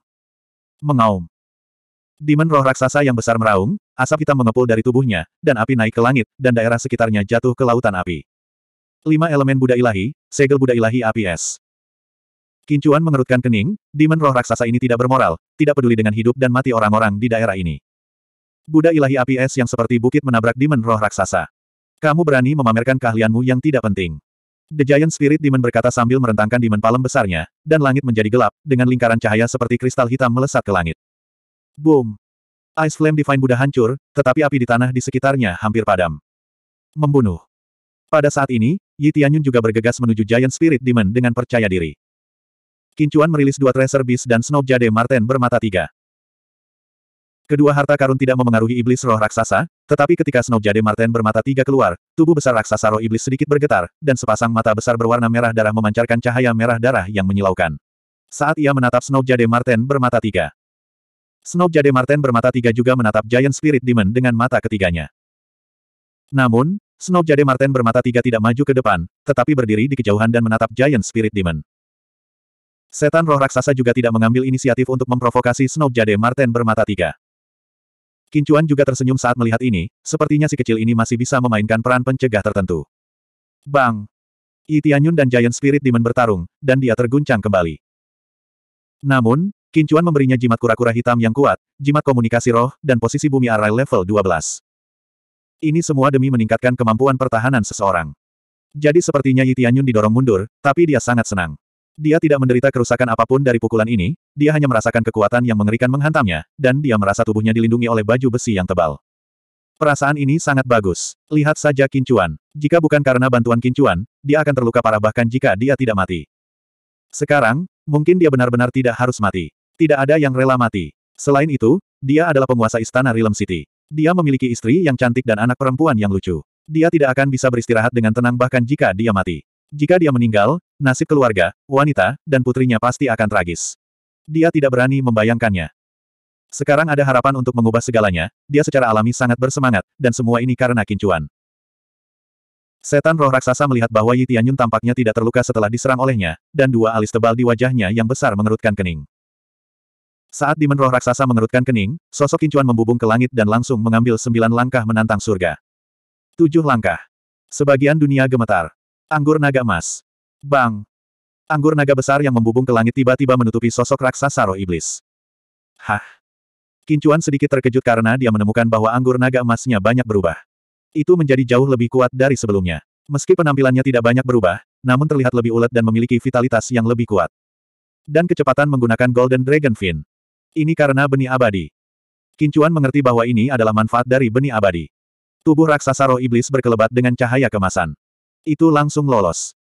Mengaum. Demon roh raksasa yang besar meraung, asap hitam mengepul dari tubuhnya, dan api naik ke langit, dan daerah sekitarnya jatuh ke lautan api. Lima elemen Buddha ilahi, segel Buddha ilahi api es. Kincuan mengerutkan kening, Demon roh raksasa ini tidak bermoral, tidak peduli dengan hidup dan mati orang-orang di daerah ini. Buddha ilahi api es yang seperti bukit menabrak Demon roh raksasa. Kamu berani memamerkan keahlianmu yang tidak penting. The Giant Spirit Demon berkata sambil merentangkan Demon Palem besarnya, dan langit menjadi gelap, dengan lingkaran cahaya seperti kristal hitam melesat ke langit. Boom! Ice Flame Divine Buddha hancur, tetapi api di tanah di sekitarnya hampir padam. Membunuh. Pada saat ini, Yi Tianyun juga bergegas menuju Giant Spirit Demon dengan percaya diri. Kincuan merilis dua Tracer Beast dan Snob Jade Marten bermata tiga. Kedua harta karun tidak memengaruhi iblis roh raksasa, tetapi ketika Snob Jade Marten bermata tiga keluar, tubuh besar raksasa roh iblis sedikit bergetar, dan sepasang mata besar berwarna merah darah memancarkan cahaya merah darah yang menyilaukan. Saat ia menatap Snob Jade Marten bermata tiga. Snob Jade Marten bermata tiga juga menatap Giant Spirit Demon dengan mata ketiganya. Namun, Snob Jade Marten bermata tiga tidak maju ke depan, tetapi berdiri di kejauhan dan menatap Giant Spirit Demon. Setan roh raksasa juga tidak mengambil inisiatif untuk memprovokasi Snow Jade Marten bermata tiga. Kincuan juga tersenyum saat melihat ini, sepertinya si kecil ini masih bisa memainkan peran pencegah tertentu. Bang! Itianyun dan Giant Spirit Demon bertarung, dan dia terguncang kembali. Namun, Kincuan memberinya jimat kura-kura hitam yang kuat, jimat komunikasi roh, dan posisi bumi arai level 12. Ini semua demi meningkatkan kemampuan pertahanan seseorang. Jadi sepertinya Itianyun didorong mundur, tapi dia sangat senang. Dia tidak menderita kerusakan apapun dari pukulan ini, dia hanya merasakan kekuatan yang mengerikan menghantamnya, dan dia merasa tubuhnya dilindungi oleh baju besi yang tebal. Perasaan ini sangat bagus. Lihat saja kincuan. Jika bukan karena bantuan kincuan, dia akan terluka parah bahkan jika dia tidak mati. Sekarang, mungkin dia benar-benar tidak harus mati. Tidak ada yang rela mati. Selain itu, dia adalah penguasa istana Realm City. Dia memiliki istri yang cantik dan anak perempuan yang lucu. Dia tidak akan bisa beristirahat dengan tenang bahkan jika dia mati. Jika dia meninggal, Nasib keluarga, wanita, dan putrinya pasti akan tragis. Dia tidak berani membayangkannya. Sekarang ada harapan untuk mengubah segalanya, dia secara alami sangat bersemangat, dan semua ini karena kincuan. Setan roh raksasa melihat bahwa Yi Tianyun tampaknya tidak terluka setelah diserang olehnya, dan dua alis tebal di wajahnya yang besar mengerutkan kening. Saat dimen roh raksasa mengerutkan kening, sosok kincuan membubung ke langit dan langsung mengambil sembilan langkah menantang surga. Tujuh langkah. Sebagian dunia gemetar. Anggur naga emas. Bang! Anggur naga besar yang membubung ke langit tiba-tiba menutupi sosok raksasa roh iblis. Hah! Kincuan sedikit terkejut karena dia menemukan bahwa anggur naga emasnya banyak berubah. Itu menjadi jauh lebih kuat dari sebelumnya. Meski penampilannya tidak banyak berubah, namun terlihat lebih ulet dan memiliki vitalitas yang lebih kuat. Dan kecepatan menggunakan Golden Dragon Fin. Ini karena benih abadi. Kincuan mengerti bahwa ini adalah manfaat dari benih abadi. Tubuh raksasa roh iblis berkelebat dengan cahaya kemasan. Itu langsung lolos.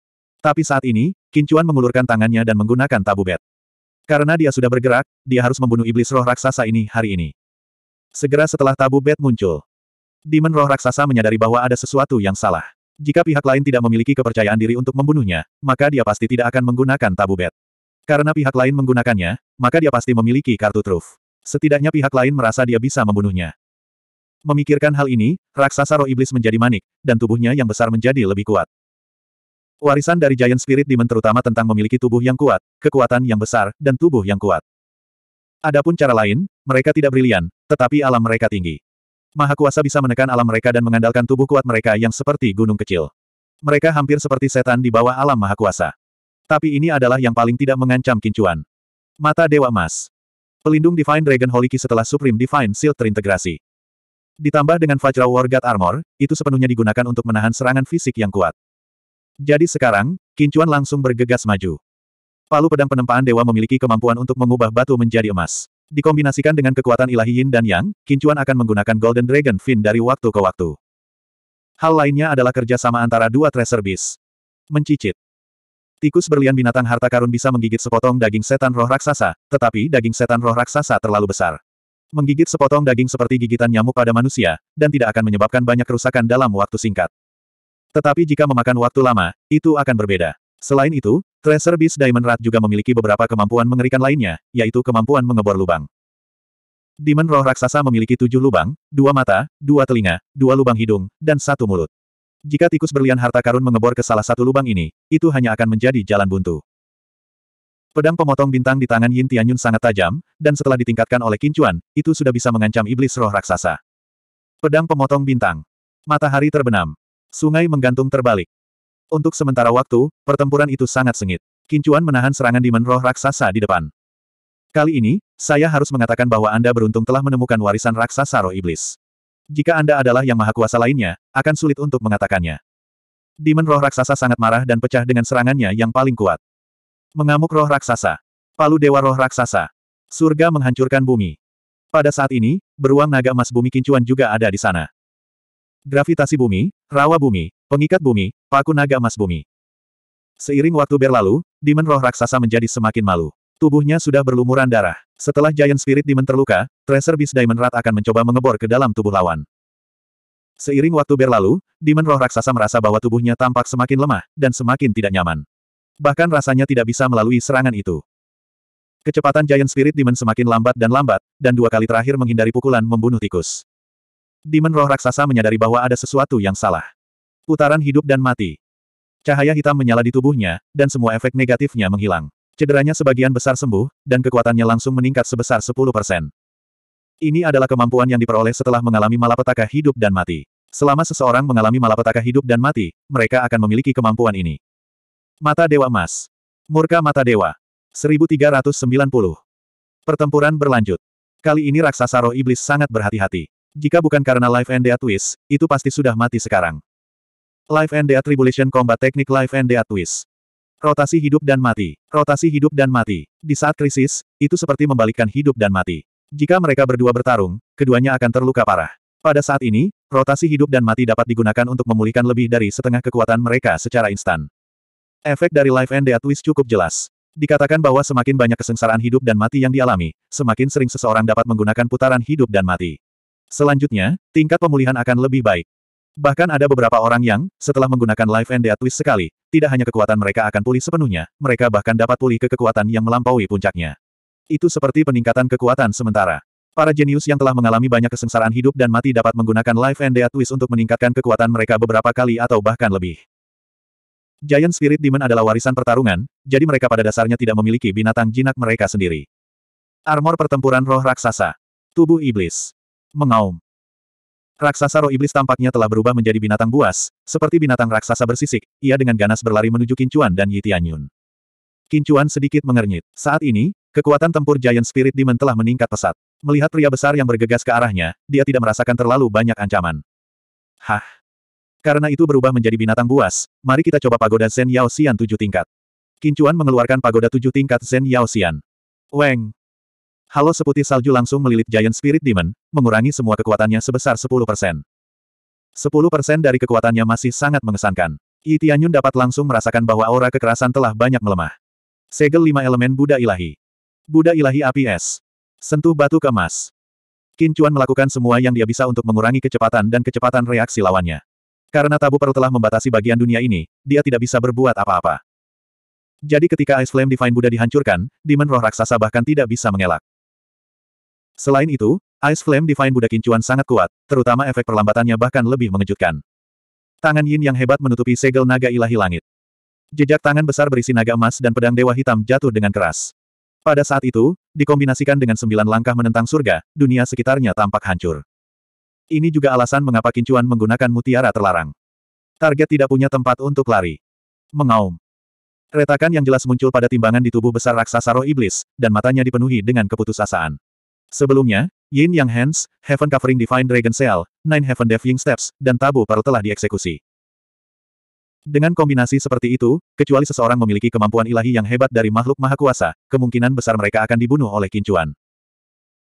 Tapi saat ini, Kincuan mengulurkan tangannya dan menggunakan tabu bed. Karena dia sudah bergerak, dia harus membunuh iblis roh raksasa ini hari ini. Segera setelah tabu bed muncul, Demon roh raksasa menyadari bahwa ada sesuatu yang salah. Jika pihak lain tidak memiliki kepercayaan diri untuk membunuhnya, maka dia pasti tidak akan menggunakan tabu bed. Karena pihak lain menggunakannya, maka dia pasti memiliki kartu truf. Setidaknya pihak lain merasa dia bisa membunuhnya. Memikirkan hal ini, raksasa roh iblis menjadi manik, dan tubuhnya yang besar menjadi lebih kuat. Warisan dari Giant Spirit Demon terutama tentang memiliki tubuh yang kuat, kekuatan yang besar, dan tubuh yang kuat. Adapun cara lain, mereka tidak brilian, tetapi alam mereka tinggi. Maha Kuasa bisa menekan alam mereka dan mengandalkan tubuh kuat mereka yang seperti gunung kecil. Mereka hampir seperti setan di bawah alam Maha Kuasa. Tapi ini adalah yang paling tidak mengancam kincuan. Mata Dewa Emas. Pelindung Divine Dragon Holy Key setelah Supreme Divine Shield terintegrasi. Ditambah dengan Vajra War God Armor, itu sepenuhnya digunakan untuk menahan serangan fisik yang kuat. Jadi sekarang, Kincuan langsung bergegas maju. Palu pedang penempaan dewa memiliki kemampuan untuk mengubah batu menjadi emas. Dikombinasikan dengan kekuatan ilahi Yin dan Yang, Kincuan akan menggunakan Golden Dragon Fin dari waktu ke waktu. Hal lainnya adalah kerjasama antara dua treasure beast. Mencicit. Tikus berlian binatang harta karun bisa menggigit sepotong daging setan roh raksasa, tetapi daging setan roh raksasa terlalu besar. Menggigit sepotong daging seperti gigitan nyamuk pada manusia, dan tidak akan menyebabkan banyak kerusakan dalam waktu singkat. Tetapi jika memakan waktu lama, itu akan berbeda. Selain itu, Tracer Beast Diamond Rat juga memiliki beberapa kemampuan mengerikan lainnya, yaitu kemampuan mengebor lubang. Demon roh raksasa memiliki tujuh lubang, dua mata, dua telinga, dua lubang hidung, dan satu mulut. Jika tikus berlian harta karun mengebor ke salah satu lubang ini, itu hanya akan menjadi jalan buntu. Pedang pemotong bintang di tangan Yin Tianyun sangat tajam, dan setelah ditingkatkan oleh Kincuan, itu sudah bisa mengancam iblis roh raksasa. Pedang pemotong bintang. Matahari terbenam. Sungai menggantung terbalik. Untuk sementara waktu, pertempuran itu sangat sengit. Kincuan menahan serangan Demon Roh Raksasa di depan. Kali ini, saya harus mengatakan bahwa Anda beruntung telah menemukan warisan raksasa roh iblis. Jika Anda adalah yang maha kuasa lainnya, akan sulit untuk mengatakannya. Demon roh raksasa sangat marah dan pecah dengan serangannya yang paling kuat. Mengamuk roh raksasa. Palu dewa roh raksasa. Surga menghancurkan bumi. Pada saat ini, beruang naga emas bumi kincuan juga ada di sana. Gravitasi bumi, rawa bumi, pengikat bumi, paku naga emas bumi. Seiring waktu berlalu, Demon roh raksasa menjadi semakin malu. Tubuhnya sudah berlumuran darah. Setelah Giant Spirit Demon terluka, Tracer Beast Diamond Rat akan mencoba mengebor ke dalam tubuh lawan. Seiring waktu berlalu, Demon roh raksasa merasa bahwa tubuhnya tampak semakin lemah, dan semakin tidak nyaman. Bahkan rasanya tidak bisa melalui serangan itu. Kecepatan Giant Spirit Demon semakin lambat dan lambat, dan dua kali terakhir menghindari pukulan membunuh tikus. Demon roh raksasa menyadari bahwa ada sesuatu yang salah. Putaran hidup dan mati. Cahaya hitam menyala di tubuhnya, dan semua efek negatifnya menghilang. Cederanya sebagian besar sembuh, dan kekuatannya langsung meningkat sebesar 10%. Ini adalah kemampuan yang diperoleh setelah mengalami malapetaka hidup dan mati. Selama seseorang mengalami malapetaka hidup dan mati, mereka akan memiliki kemampuan ini. Mata Dewa Emas. Murka Mata Dewa. 1390. Pertempuran berlanjut. Kali ini raksasa roh iblis sangat berhati-hati. Jika bukan karena Life and Death Twist, itu pasti sudah mati sekarang. Life and Death Tribulation Combat Teknik Life and Death Twist. Rotasi hidup dan mati. Rotasi hidup dan mati. Di saat krisis, itu seperti membalikkan hidup dan mati. Jika mereka berdua bertarung, keduanya akan terluka parah. Pada saat ini, rotasi hidup dan mati dapat digunakan untuk memulihkan lebih dari setengah kekuatan mereka secara instan. Efek dari Life and Death Twist cukup jelas. Dikatakan bahwa semakin banyak kesengsaraan hidup dan mati yang dialami, semakin sering seseorang dapat menggunakan putaran hidup dan mati. Selanjutnya, tingkat pemulihan akan lebih baik. Bahkan ada beberapa orang yang, setelah menggunakan Life and Death Twist sekali, tidak hanya kekuatan mereka akan pulih sepenuhnya, mereka bahkan dapat pulih ke kekuatan yang melampaui puncaknya. Itu seperti peningkatan kekuatan sementara. Para jenius yang telah mengalami banyak kesengsaraan hidup dan mati dapat menggunakan Life and Death Twist untuk meningkatkan kekuatan mereka beberapa kali atau bahkan lebih. Giant Spirit Demon adalah warisan pertarungan, jadi mereka pada dasarnya tidak memiliki binatang jinak mereka sendiri. Armor Pertempuran Roh Raksasa Tubuh Iblis Mengaum. Raksasa roh iblis tampaknya telah berubah menjadi binatang buas, seperti binatang raksasa bersisik, ia dengan ganas berlari menuju Kincuan dan Yitianyun. Kincuan sedikit mengernyit. Saat ini, kekuatan tempur Giant Spirit Demon telah meningkat pesat. Melihat pria besar yang bergegas ke arahnya, dia tidak merasakan terlalu banyak ancaman. Hah? Karena itu berubah menjadi binatang buas, mari kita coba pagoda Zen Yao Xian tujuh tingkat. Kincuan mengeluarkan pagoda tujuh tingkat Zen Yao Xian. Weng! Halo seputih salju langsung melilit Giant Spirit Demon, mengurangi semua kekuatannya sebesar 10%. 10% dari kekuatannya masih sangat mengesankan. Yi Tianyun dapat langsung merasakan bahwa aura kekerasan telah banyak melemah. Segel lima elemen Buddha Ilahi. Buddha Ilahi Api Es. Sentuh batu kemas. Qin Chuan melakukan semua yang dia bisa untuk mengurangi kecepatan dan kecepatan reaksi lawannya. Karena tabu perlu telah membatasi bagian dunia ini, dia tidak bisa berbuat apa-apa. Jadi ketika Ice Flame Divine Buddha dihancurkan, Demon Roh Raksasa bahkan tidak bisa mengelak. Selain itu, Ice Flame Divine Buddha Kincuan sangat kuat, terutama efek perlambatannya bahkan lebih mengejutkan. Tangan Yin yang hebat menutupi segel naga ilahi langit. Jejak tangan besar berisi naga emas dan pedang dewa hitam jatuh dengan keras. Pada saat itu, dikombinasikan dengan sembilan langkah menentang surga, dunia sekitarnya tampak hancur. Ini juga alasan mengapa Kincuan menggunakan mutiara terlarang. Target tidak punya tempat untuk lari. Mengaum. Retakan yang jelas muncul pada timbangan di tubuh besar raksasa roh iblis, dan matanya dipenuhi dengan keputusasaan. Sebelumnya, Yin Yang Hands, Heaven Covering Divine Dragon Seal, Nine Heaven Defying Steps, dan Tabu Paru telah dieksekusi. Dengan kombinasi seperti itu, kecuali seseorang memiliki kemampuan ilahi yang hebat dari makhluk maha kuasa, kemungkinan besar mereka akan dibunuh oleh kincuan.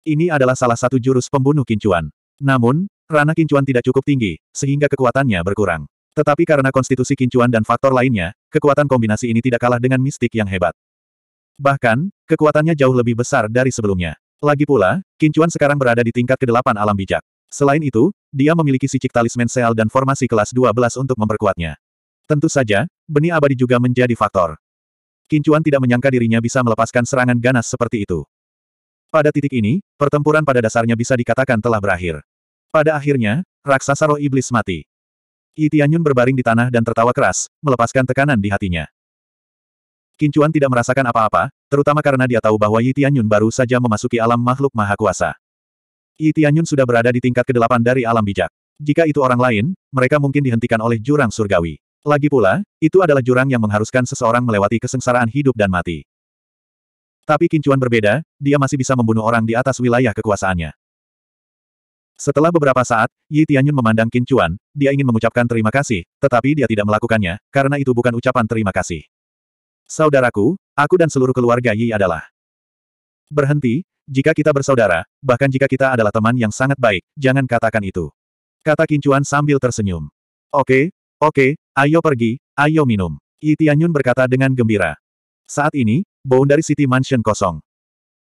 Ini adalah salah satu jurus pembunuh kincuan. Namun, ranah kincuan tidak cukup tinggi, sehingga kekuatannya berkurang. Tetapi karena konstitusi kincuan dan faktor lainnya, kekuatan kombinasi ini tidak kalah dengan mistik yang hebat. Bahkan, kekuatannya jauh lebih besar dari sebelumnya. Lagi pula, Kincuan sekarang berada di tingkat ke-8 alam bijak. Selain itu, dia memiliki sicik talisman seal dan formasi kelas 12 untuk memperkuatnya. Tentu saja, benih abadi juga menjadi faktor. Kincuan tidak menyangka dirinya bisa melepaskan serangan ganas seperti itu. Pada titik ini, pertempuran pada dasarnya bisa dikatakan telah berakhir. Pada akhirnya, raksasa roh iblis mati. Itianyun berbaring di tanah dan tertawa keras, melepaskan tekanan di hatinya. Kincuan tidak merasakan apa-apa, terutama karena dia tahu bahwa Yi Tianyun baru saja memasuki alam makhluk maha kuasa. Yi Tianyun sudah berada di tingkat ke-8 dari alam bijak. Jika itu orang lain, mereka mungkin dihentikan oleh jurang surgawi. Lagi pula, itu adalah jurang yang mengharuskan seseorang melewati kesengsaraan hidup dan mati. Tapi Kincuan berbeda, dia masih bisa membunuh orang di atas wilayah kekuasaannya. Setelah beberapa saat, Yi Tianyun memandang kincuan, dia ingin mengucapkan terima kasih, tetapi dia tidak melakukannya, karena itu bukan ucapan terima kasih. Saudaraku, aku dan seluruh keluarga Yi adalah. Berhenti, jika kita bersaudara, bahkan jika kita adalah teman yang sangat baik, jangan katakan itu. Kata Kincuan sambil tersenyum. Oke, oke, ayo pergi, ayo minum. Yi Tianyun berkata dengan gembira. Saat ini, dari City Mansion kosong.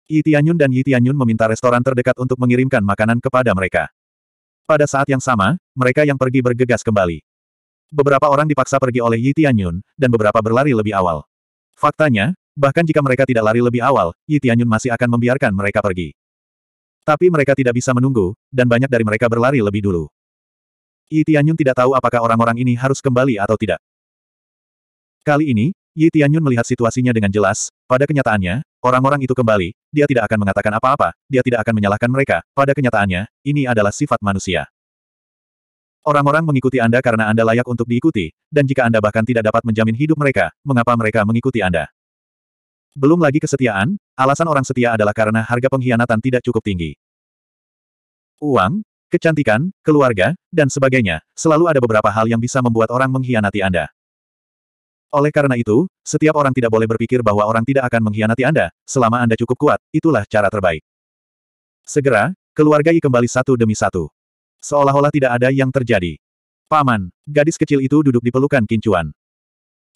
Yi Tianyun dan Yi Tianyun meminta restoran terdekat untuk mengirimkan makanan kepada mereka. Pada saat yang sama, mereka yang pergi bergegas kembali. Beberapa orang dipaksa pergi oleh Yi Tianyun, dan beberapa berlari lebih awal. Faktanya, bahkan jika mereka tidak lari lebih awal, Yi Tianyun masih akan membiarkan mereka pergi. Tapi mereka tidak bisa menunggu, dan banyak dari mereka berlari lebih dulu. Yi Tianyun tidak tahu apakah orang-orang ini harus kembali atau tidak. Kali ini, Yi Tianyun melihat situasinya dengan jelas, pada kenyataannya, orang-orang itu kembali, dia tidak akan mengatakan apa-apa, dia tidak akan menyalahkan mereka, pada kenyataannya, ini adalah sifat manusia. Orang-orang mengikuti Anda karena Anda layak untuk diikuti, dan jika Anda bahkan tidak dapat menjamin hidup mereka, mengapa mereka mengikuti Anda? Belum lagi kesetiaan, alasan orang setia adalah karena harga pengkhianatan tidak cukup tinggi. Uang, kecantikan, keluarga, dan sebagainya, selalu ada beberapa hal yang bisa membuat orang mengkhianati Anda. Oleh karena itu, setiap orang tidak boleh berpikir bahwa orang tidak akan mengkhianati Anda, selama Anda cukup kuat, itulah cara terbaik. Segera, keluarga I kembali satu demi satu. Seolah-olah tidak ada yang terjadi. Paman, gadis kecil itu duduk di pelukan Kincuan.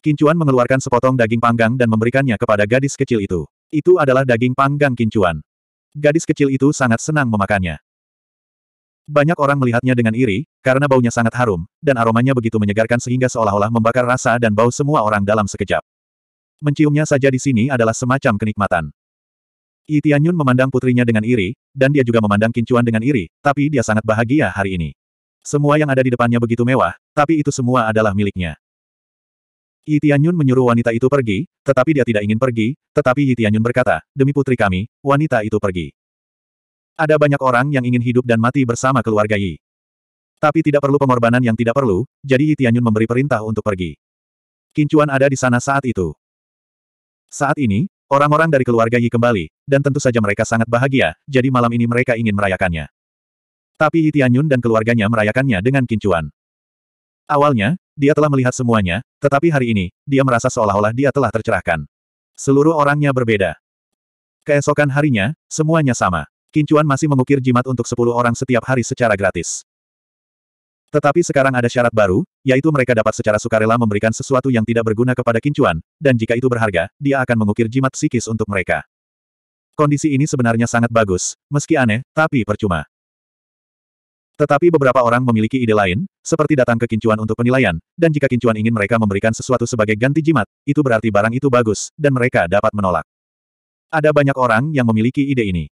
Kincuan mengeluarkan sepotong daging panggang dan memberikannya kepada gadis kecil itu. Itu adalah daging panggang Kincuan. Gadis kecil itu sangat senang memakannya. Banyak orang melihatnya dengan iri, karena baunya sangat harum, dan aromanya begitu menyegarkan sehingga seolah-olah membakar rasa dan bau semua orang dalam sekejap. Menciumnya saja di sini adalah semacam kenikmatan. Yi Tianyun memandang putrinya dengan iri, dan dia juga memandang Kincuan dengan iri, tapi dia sangat bahagia hari ini. Semua yang ada di depannya begitu mewah, tapi itu semua adalah miliknya. Yi Tianyun menyuruh wanita itu pergi, tetapi dia tidak ingin pergi, tetapi Yi Tianyun berkata, demi putri kami, wanita itu pergi. Ada banyak orang yang ingin hidup dan mati bersama keluarga Yi. Tapi tidak perlu pengorbanan yang tidak perlu, jadi Yi Tianyun memberi perintah untuk pergi. Kincuan ada di sana saat itu. Saat ini, Orang-orang dari keluarga Yi kembali, dan tentu saja mereka sangat bahagia, jadi malam ini mereka ingin merayakannya. Tapi Yi Tianyun dan keluarganya merayakannya dengan kincuan. Awalnya, dia telah melihat semuanya, tetapi hari ini, dia merasa seolah-olah dia telah tercerahkan. Seluruh orangnya berbeda. Keesokan harinya, semuanya sama. Kincuan masih mengukir jimat untuk sepuluh orang setiap hari secara gratis. Tetapi sekarang ada syarat baru, yaitu mereka dapat secara sukarela memberikan sesuatu yang tidak berguna kepada Kincuan, dan jika itu berharga, dia akan mengukir jimat psikis untuk mereka. Kondisi ini sebenarnya sangat bagus, meski aneh, tapi percuma. Tetapi beberapa orang memiliki ide lain, seperti datang ke Kincuan untuk penilaian, dan jika Kincuan ingin mereka memberikan sesuatu sebagai ganti jimat, itu berarti barang itu bagus, dan mereka dapat menolak. Ada banyak orang yang memiliki ide ini.